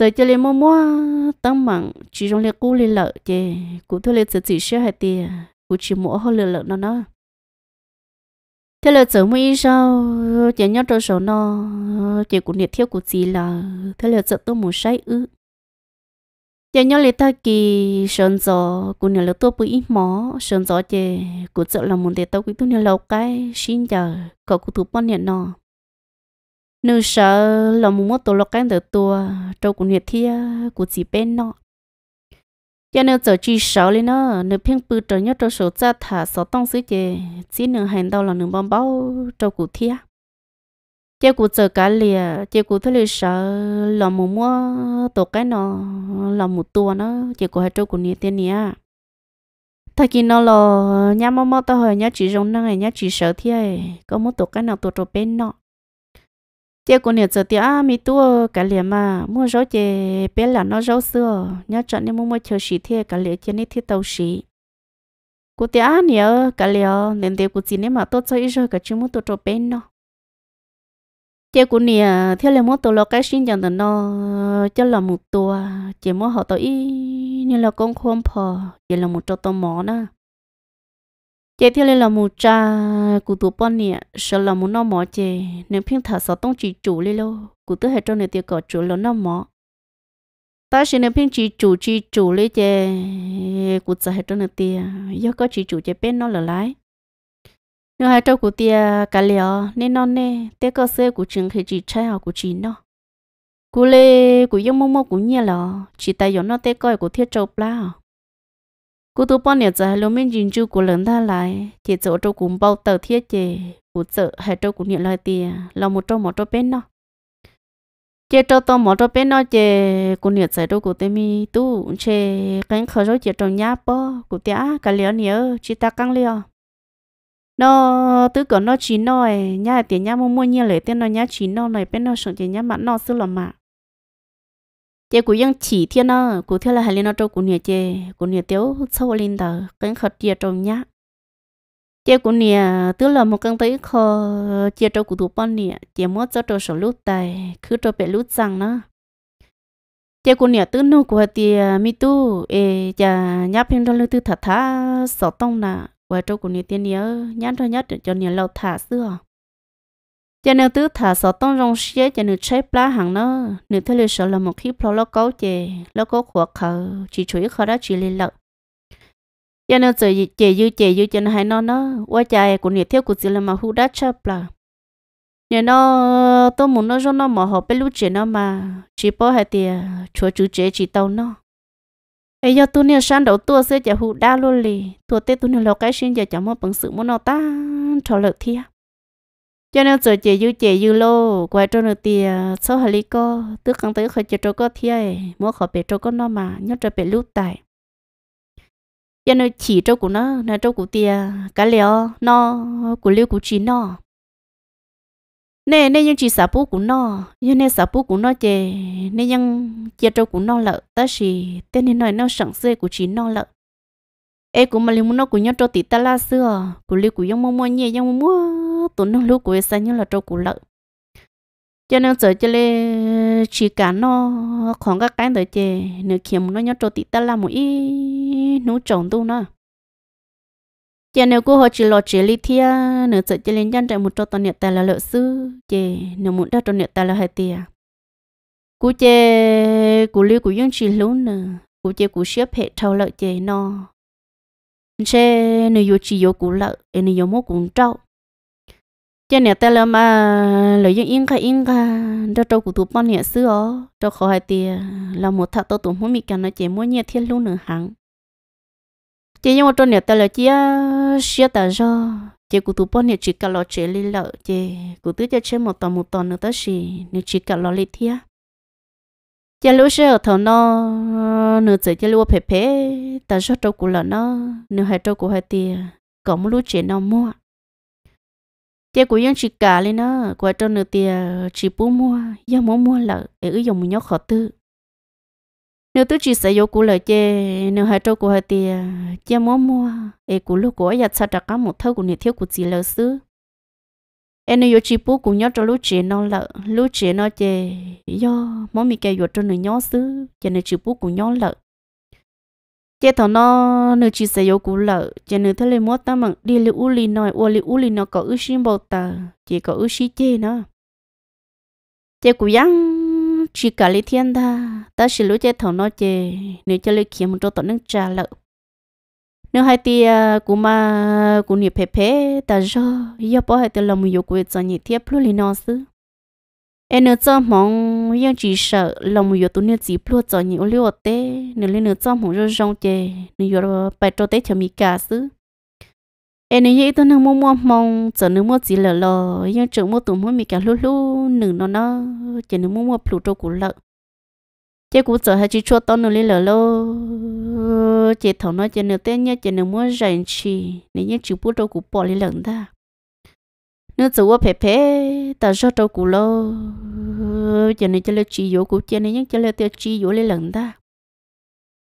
giờ cho lên mua mua tăng mạnh, chỉ trong lên cú lên lợ chè cú thôi lên chỉ chỉ xe hai tiền cú chỉ mổ hơi lợn lợn nó thế là chở mấy sao chỉ nhớ cho số nó chỉ cũng nhiệt thiếu của chị là thế là chở tôi muốn say ư chỉ nhớ lấy ta kỳ sơn gió cũng nhớ là tôi bị ít mỏ sơn gió chỉ cũng chở là muốn để tao quý tôi nhớ lâu cái xin chờ cậu cũng thủ bao nhiêu nó nếu sợ là muốn mất tôi lo cái được tôi trâu cũng nhiệt thiếu của chị bên nó giờ nếu giờ chỉ sáu lên nó nếu phiên bự trở nhớ trở số ra thả sáu tông sĩ chè chỉ nửa hành đâu là nửa bom bao trâu cụ thia chè cụ giờ cá lìa chè cụ thôi lìa sợ là một mua tổ cái nó là một tua nó chè cụ hai trâu cụ nia tiền nia thật kỳ nó là nhà mò mò tao hỏi nhà chỉ rong năng nhà chỉ sợ thia có một tổ cái nào tổ trâu bên nó tiếc của nhiều giờ tiếc à mi tua cả liền mà mua rau chè bé là nó rau xưa nhớ chọn nên mua mua chờ xì thế cả liền trên này thế tàu xì của tiếc à nhớ cả liền nên để của chị nên mà tốt cho ít rồi cả chúng mua tốt cho bé nó tiếc của nhiều theo là mua tôi lo cái xin chẳng được nó cho là một tua chỉ mua họ tôi ít như là con khôn phò chỉ là một chỗ tôi mỏ nữa chế thì là một cha cụ tụ bọn nè sợ là muốn nó mỏ chế nên phiên thả sáu tông chỉ chủ lên lâu, cụ tứ hệ cho nên tiệc cỏ chủ là nó mỏ ta xin nên phiên chỉ chủ chỉ chủ lên chế cụ sợ hệ cho nên tiệc, do có chỉ chủ chế bên nó là lái nếu hai trâu cụ tiệc cả liều nên non nè tê cơ xe cụ trường khi chỉ trai họ cụ chỉ nó cụ lê cụ yêu mông mông cụ nhia lò chỉ tại yếu nó tê coi cụ thiết trâu pla cô tôi bao nhiêu giờ lúc mình nhìn chú của lớn ta lại chỉ chỗ tôi cũng bao tờ thiết chế của chợ hay chỗ cũng nhận lại tiền là một trong một chỗ bên nó chỉ chỗ to một chỗ bên nó chè của nhiệt giải chỗ của tôi mi tu chè cánh khởi chỗ chỉ chỗ nhà bỏ của tia cả liều nhớ chỉ ta căng liều nó tứ còn nó chỉ nói nhà tiền nhà mua mua nhiều lấy tiền nó nhà chỉ nó này bên nó sống tiền nhà mặn nó xưa là mà chị cũng vẫn chỉ thiên nó cũng theo là hai nó trâu cũng nhiều chị cũng nhiều tiêu sâu lên đó cánh khẩu chia trồng nhá chị cũng nhiều tức là một căn tới kho chia trâu cũng thủ bọn nhiều chị mất cho trâu sổ lút tài cứ trâu bể lút răng nó chị cũng nhiều tức nô của thì mi tu e chả nháp hình đó lưu tư thật thà sổ tông nà của trâu cũng nhiều tiên nhớ nhát cho nhất cho nhiều lâu thả xưa cho nên tứ thả sợ tông rong xế cho nên chế plá hàng nó nên thế lệ sợ là một khi plau lóc cấu chè lóc cấu khổ khờ chỉ chuỗi khờ đó chỉ lên lợ cho nên giờ chè dư chè dư cho nên hai nó nó qua chài của nhiệt thiếu của chỉ là mà hú đã chế plá nhà nó tôi muốn nó cho nó mở hộp biết lúc chế nó mà chỉ bỏ hai tiền chúa chú chế chỉ tàu nó ấy giờ tôi nè sang đầu tôi sẽ chả hú đã luôn liền, tôi tết tôi nè lo cái xin giờ chẳng muốn bằng sự muốn nó ta trò lợi thiệt cho nên giờ chị dư chị dư lô quay cho nó tiền số hà lý co tức không tới khỏi chị cho có thiê mua khỏi bé cho có nó mà nhớ cho bé lưu tài cho nên chỉ cho của nó là cho của tiền cá leo nó của liêu của chị nó nè nè nhưng chị sáp bút của nó nhưng nè sáp bút của nó chị nè nhưng chị cho của nó lợ ta chỉ tên nên nói nó sẵn xe của chị nó lợ ê cũng mà liêu muốn nó của nhau cho tí ta la xưa của liêu của giống mua mua nhẹ nhau mua tụi nó lúc của sao như là trâu củ lợn cho nên giờ cho lê chỉ cả nó khoảng các cái đời chè nửa kiềm nó nhớ trâu tị ta làm một ít nấu trồng tu nó cho nếu cô họ chỉ lo chế lý thia nửa giờ cho lên chăn chạy một trâu tao nhiệt tài là lợn sư chè nửa muộn đã trâu nhiệt tài là hai tiền cú chè cú lưu cú yên chỉ lúa nè cú chè cú xếp hệ thâu lợi chè nó chè nửa yêu chỉ yêu cú lợi nửa yêu mốt cũng trâu cho nên ta làm mà lấy những yên cái yên cả cho trâu của tụi bọn nhẹ xưa cho khó hai tiền là một thợ tao tụi mỗi mi cần nó chỉ mỗi nhẹ thiên luôn nửa hàng chỉ nhưng mà cho nhẹ ta là chỉ xia ta do chỉ của tụi bọn nhẹ chỉ cả lo chế lì lợ chỉ của tứ cho chơi một tuần một tuần nữa ta gì nhẹ chỉ cả lo lên thia chỉ lúc xưa thằng nó nửa giờ chỉ lúa phê phê ta do trâu của là nó nửa hai trâu của hai tiền có một lúc chế nó mua chị của dân chỉ cả lên đó, qua cho nửa tiền chỉ bố mua do muốn mua lợ để cứ dùng nhóc khó tư nếu tôi chỉ sử dụng của lợ chê nửa hai trâu của hai tiền chê muốn mua để của lúc của giặt sạch cả một thâu của nhiệt thiếu của chị lợ xứ em nếu chỉ bố của nhóc cho lúc chị non lợ lúc chị non chê do món mì kẹo cho nửa nhóc xứ cho nên chỉ bố của nhóc lợ chế thằng nó nửa chỉ sẽ yếu cú lợ chế nửa thế là mua ta mặn đi lấy uli nói ua lưu uli nó có ưu xin bầu tờ chỉ có ưu xí chế nó chế cú yăng chỉ cả lý thiên ta ta chỉ lưu chế thằng nó chế nửa chế lấy kiếm một chỗ tao nâng trà lợ nửa hai tia cú mà cú nhịp phe phe ta cho yếu bỏ hai tia lòng yêu cú cho nhị thiếp lưu lý nó xứ em nữa cho mong yên chỉ sợ lòng yêu tu nữa chỉ plua cho nhiều liệu tế nữa lên nữa cho mong rồi rong chè nữa yêu bài cho tế chấm mi cả xứ em nữa yên tụi nó mua mua mong cho nữa mua chỉ lợ lò yên chữ mua tụi mua mi cả lú lú nữa nó nó chỉ nữa mua mua plua cho củ lợ chế củ giờ hay chỉ cho tao nữa lên lợ lô chế thằng nó chế nữa tế nhá chế nữa mua rèn chi nữa yên chữ plua cho củ bỏ lên lần ta nó chủ ở phê phê ta cho trâu cù lô cho nên cho lê chi yếu cú cho nên những cho lê tiêu chi yếu lê lần ta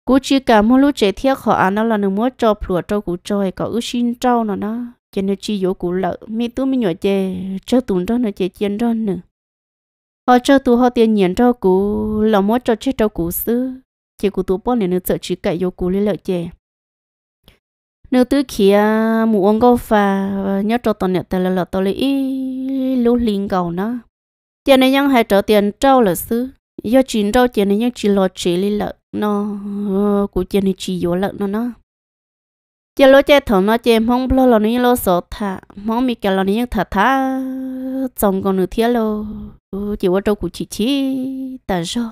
cú chi cả mua lúc trẻ thiết họ ăn nó là nó mua cho phùa cho cú chơi có ước xin trâu nó nó cho nên chi yếu cú lợ mi tú mi nhỏ chè cho tụn đó nó chè chiến đó nữa họ cho tụ họ tiền nhận cho cú là mua cho chơi trâu cú xứ chỉ cú tụ bỏ nên nó sợ chỉ cả yếu cú lê lợ chè nếu tứ kia mù ông có phà nhớ cho tao nhận tài là tôi lấy lú liên cầu nó tiền này nhăng hay trở tiền trâu là xứ do chín trâu tiền này nhăng chỉ lo chế lý lợ nó ờ, của tiền này chỉ yếu lợ nó nó giờ lối chơi thằng nó chơi mong lo lo này lo sợ thà mong mi cái lo này nhăng thà thà trồng con nửa thiên lo ờ, chỉ có trâu của chị chị ta sao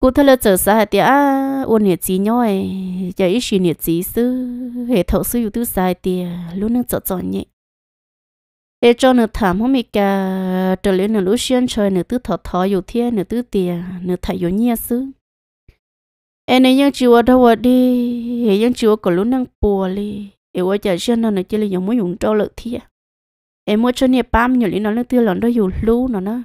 cụ thợ là chờ sao hạt tía ôn nhiệt gì nhau giờ ít xì nhiệt gì sư hệ thấu sư yếu tư sai tía luôn nâng chọn chọn nhẹ hệ cho nửa thảm hôm mì cả trở lên nửa lúa xuyên trời nửa tư thọ thọ yếu thiên nửa tư tía nửa thải yếu nhẹ sư em vẫn này ยัง chịu ở đâu đi hệ vẫn hệ ยัง chịu ở luôn nâng bùa li em ở chợ xuyên nó nửa chỉ là giống muốn dùng trâu lợi thiên em mua cho nè bám nhiều lý nó lên tiêu lỏn đó dù lũ nó nữa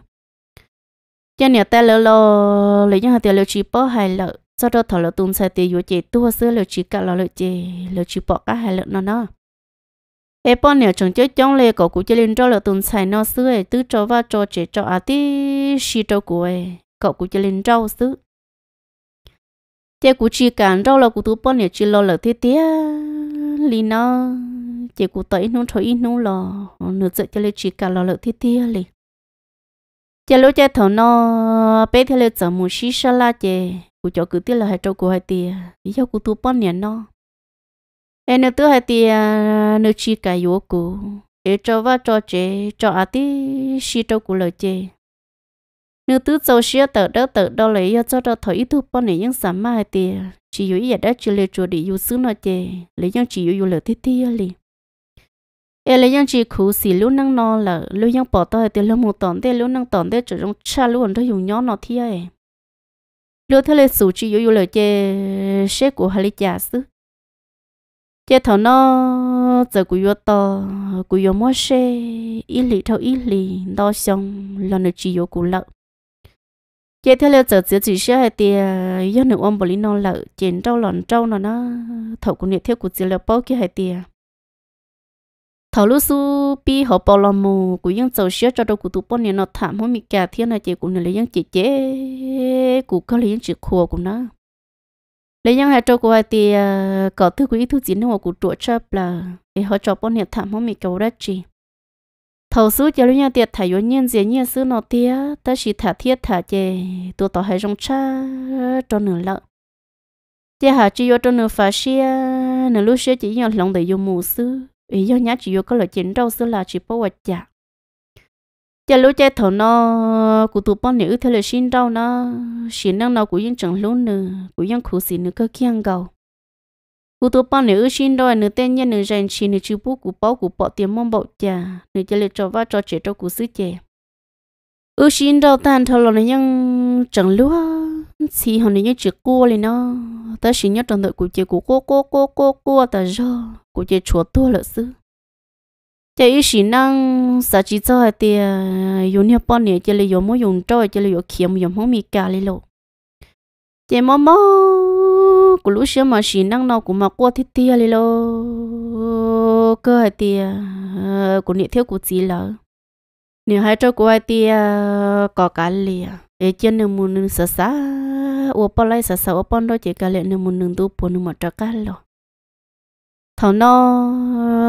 cho nhiều ta lỡ lỡ lấy những hàng tiền lỡ chỉ bỏ hay lỡ sau đó thọ lỡ tung sai tiền vô chế tua xưa lỡ chỉ cả lỡ lỡ chế lỡ chỉ bỏ cả hai lỡ nó nó e bọn nhiều chồng chơi chống lề cổ cụ chơi lên cho lỡ tung sai nó xưa ấy tứ cho va cho chế cho à tí xì cho cụ ấy cậu cụ chơi lên rau xứ chế cụ chỉ cản rau lỡ cụ tú bọn nhiều chỉ lỡ lỡ thế tía lì nó chế cụ tới nó thôi nó lò, nửa giờ chơi lên chỉ cả lỡ lỡ thế tía liền chả lúc chả thằng nó bé thì lấy chở một xí xả la chè cụ cháu cứ tiếc là hai cháu cụ hai tia ý cho cụ tu bón nhện nó em nữa thứ hai tia nữa chỉ cả yếu cụ để cho vợ cho chè cháu à tí xí trâu cụ lời chè nữ tứ cháu xia tờ đó tờ đó lấy cho cho đó thổi thu bọn này những sắm mai tiề chỉ yếu giờ đó chỉ lấy chùa để yếu xứ nó chè lấy những chỉ yếu yếu lợi thiết thiết li ê lấy những chỉ khú xì lúc năng no là lúc những bỏ tay thì lúc một tòn thế lúc năng tòn thế cha lúc anh thấy dùng nhỏ lúc thế là sủ chỉ yếu chơi xe của hà giả sư chơi thằng nó giờ của to của yếu xe ít lì thâu ít lì đo xong là nó chỉ yếu của lợn chế thế là giờ chỉ chỉ xe hay thì do nữ ông bảo lý nó trên trâu lòn trâu nó thầu của nhiệt theo của chỉ bao kia hay tiền thầu lúc su bi họ bỏ lòng mù cũng ยัง giàu sữa cho đâu cũng tu bọn này nó thảm hơn mình cả thiên này chị cũng này lấy những chị chế cũng có lấy những chị khua cũng nó lấy những hai trâu của hai thì có thứ quý thứ gì nữa cũng trụ chấp là để họ cho bọn này thảm hơn mình cầu đó chị thầu su cho lúc nhà tiệt thả yếu nhiên dễ nhiên sư nó tiệt ta chỉ thả thiết thả chè tụ tỏ hai rong cha cho nửa lợn chị hà chỉ vô cho nửa phá xe nửa lúc xia chỉ nhọn lòng để dùng mù sư ý do nhá chỉ yêu có lời chiến đâu xưa là chỉ bao vật chả chả lúc chơi thầu nó cụ tụ bao nữ theo là xin đâu nó xin năng nó cũng yên chẳng lún nữa cũng yên khổ xin nữa cơ kiêng gầu cụ tụ bao nữ xin đâu nữ tên nhân nữ dành xin nữ chịu bút cụ bao cụ bỏ tiền mong bảo chả nữ chơi lời cho vợ cho trẻ cho cụ sứ trẻ ư xin đâu tan thầu lo nó nhưng chẳng lún chỉ hôm nay như chỉ cua lên nó ta chỉ nhớ trong đời của chị của cô cô cô cô cô ta do của chị chúa tua là sư chị ý chỉ năng sa chỉ cho hai tia dùng nhiều bao nhiêu chị lấy dùng mỗi dùng trôi chị lấy dùng kiếm dùng không mì cả lấy lộ chị mò mò của lũ xíu mà chỉ năng nào cũng mà qua thiết tia lấy lộ cơ hai tia của nghệ thiếu của chị lỡ nếu hai trôi của hai tia có cả lìa ê chân nương muốn nương sa ô bò lấy sợ sợ ô bò đó chỉ cả lệ nửa một nửa tu bò nửa một trà cá lo thầu nó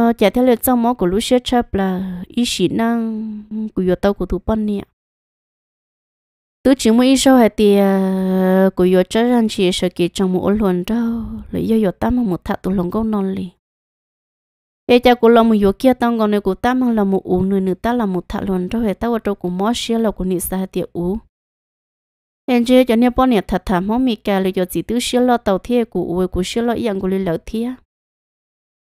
ờ, chả thấy lệ trong máu của lúc xe chấp là ý xí năng của yêu tao của tu bò nè tu chỉ muốn ý sau hai tia ờ, của yêu chắc rằng chỉ sợ kỹ trong một lần đâu lấy do yêu tam mà một thạc tu lòng câu non lì. ê cha của lòng một yêu kia tăng còn này của tam là một u nửa nửa ta là một thạc lần rồi ta vào trong của mót xia là của nị sa hai tia u em chưa cho nên bọn này thật thà mong mi cả là cho chỉ tư xí lo tàu thiê của u của xí lo yên của lỡ thiê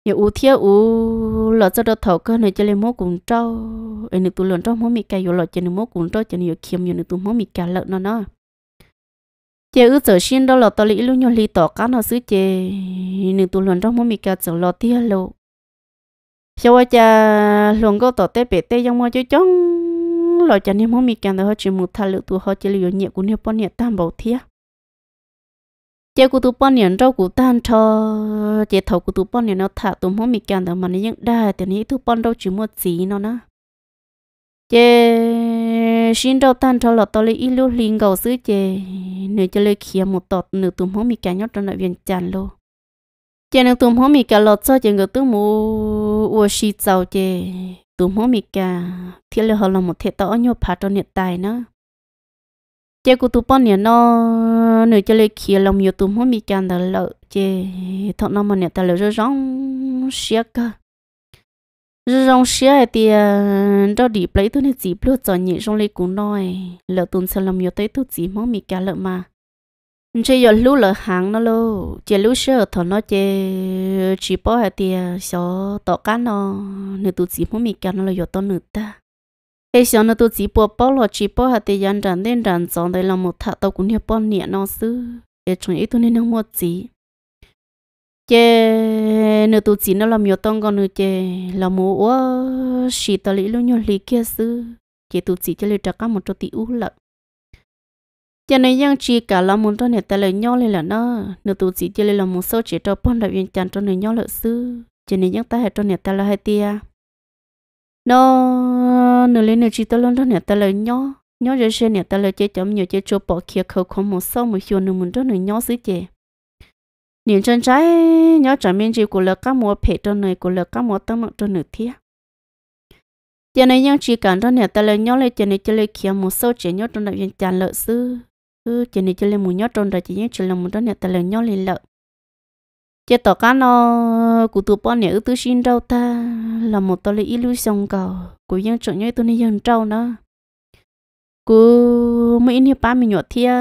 giờ u thiê u lo cho đợt thầu cơ này cho nên mong cùng trâu em được tụi lần trâu mong mi cả giờ lo cho nên mong cùng trâu cho nên giờ kiếm giờ được tụi mong mi cả lợn nó nó chế ư sở xin đó là tao lý luôn nhau lý tỏ cá nó xứ chế nên tụi lần trâu mong mi cả sở lo thiê lộ sau cha luôn có tỏ tê bể tê trong môi chơi chong mong lo cho nên mong mi càng đó chỉ một thằng lựa tụ họ chỉ lựa nhẹ của nhiều bọn nhẹ tam bảo thiệt chế của tụ bọn nhẹ rau của tan cho chế thầu của tụ bọn nhẹ nó thả tụ mong mi càng đó mà nó những đa thì nó tụ bọn đâu chỉ một gì nó na chế xin rau tan cho là tôi lấy ít lưu liền gầu xứ chế nửa cho lấy kia một tọt nửa tụ mong mi càng nhót cho nội viện tràn luôn chế nửa tụ mong mi càng lọt cho chế người tụ mù uo xì giàu chế tụi mỗi mì cả thiên là họ là một thế tao nhau phá cho nhiệt tài nó chế của tụi bọn nhiệt nó nửa cho lấy kia lòng nhiều tụi mỗi mì cả đó lợ chế thọ nó mà nhiệt tài là rất rong xia cơ rất rong xia thì đó đi lấy tụi nó chỉ bước cho nhị rong lấy cũng nói lợ tụi sẽ làm nhiều tới tụi chỉ mỗi mì cả lợ mà chỉ giờ lú lợ hàng nó lô chỉ lú sợ thọ nó chỉ chỉ bỏ hai tiền xó tọ cá nó nửa tụ chỉ không mì cá nó là giờ tao nửa ta cái xó nửa tụ chỉ bỏ bỏ là chỉ bỏ hai tiền dàn tràn đến tràn tròn để làm một thà tao cũng hiểu bỏ nhẹ nó xứ để chúng ít tụi nên nó mua gì chỉ nửa tụ chỉ nó làm nhiều tông còn nửa chỉ là mua quá xì tao lý luôn nhiều lì kia xứ chỉ tụ chỉ chỉ lấy trả cá một chỗ tỷ u cho nên yang chi cả là muốn cho nên ta lại nhau lên là nó nửa tuổi chỉ cho lên là muốn sâu chỉ cho bọn đại viên chăn cho nên nhau lợi sư cho nên yang ta hệ cho nên ta là hay tia nó nửa lên nửa chỉ ta luôn cho nên ta lại nhau nhau rồi xe nè ta lại chơi chấm nhiều chơi chỗ bỏ kia khâu không một sâu một hiu nửa muốn cho nên nhau xứ chè niệm chân trái nhau chẳng miên chỉ của lợi các mùa phê cho nên của lợi các mùa tâm mạng cho nửa thiết cho nên yang chi cả cho nên ta lại nhau lên cho nên chơi lời kia một sâu chỉ nhau cho đại viên chăn lợi sư cứ chỉ này chỉ lên một nhóc trôn rồi chỉ những chỉ lên một đó nè ta lên nhóc lì lợ chỉ tỏ cá nó cụ tụ bọn nè ư tư xin đâu ta là một tờ là illusion cầu cụ những chỗ nhau tôi nên dân trâu nó cụ mấy anh ba mình nhọ thia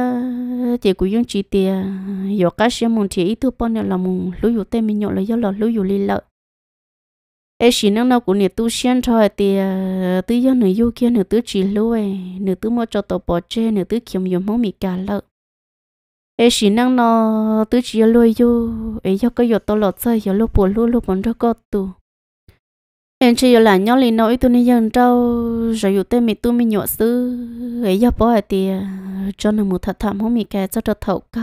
chỉ cụ những chỉ tia giờ cá xem một chỉ ít tư bọn nè là một lũ dụ tên mình nhọ là do là lũ dụ lì lợ ấy chỉ năng nào cũng nhiều tu xuyên thôi thì ờ, tự do nửa yêu kia nửa tự chỉ lui nửa tự mua cho tàu bỏ chê nửa tự kiếm dùng mong mì cả lợ ấy chỉ năng nó tự chỉ lui yêu ấy do cái giọt tàu lọt ra giờ lúc buồn lúc lúc bọn rất gót tu em chỉ giờ lại nhớ lên nỗi tôi nên dần trâu rồi yêu tên mì tu mì nhọ sư ấy do bỏ thì ờ, cho nửa một thật thảm không mì cả cho cho thầu cơ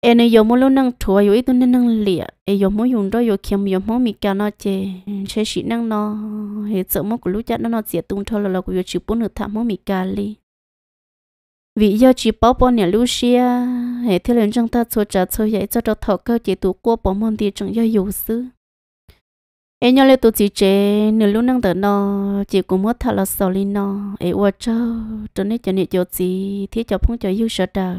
em này giống mỗi lúc năng thua yếu ít tôi năng lìa em giống mỗi dùng đó yếu kiếm giống mỗi mì cả nó chê mm, sẽ chỉ năng nó hết sợ mỗi cái lúc chắc nó nó dễ tung thua là là cái chịu bốn được thảm mỗi mì cả lì. vì do chỉ bảo bọn nhà lưu xia hệ thế lên trong ta số trả số vậy cho đó thọ cơ chỉ tụ qua bỏ môn thì chẳng do yếu sư em nhau lên tụ chỉ chế nửa lúc năng đỡ nó chỉ cũng mất thọ là sầu lì nó em qua cho cho nên cho nên cho gì thế cho phong cho yêu sợ đời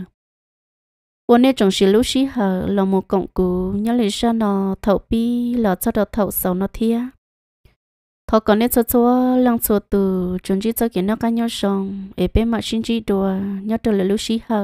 วันนี้จงสิลูสิเหอเราหมู่กงกูยันเลยชะนอเถาปีเราจะดอเถาเสานอเทียทอก่อนเนี่ยชัวลังชัวตูจนจีจะกินนอกกันยอชงเอเป้มาชินจีดัวยันเดลลูสิเหอ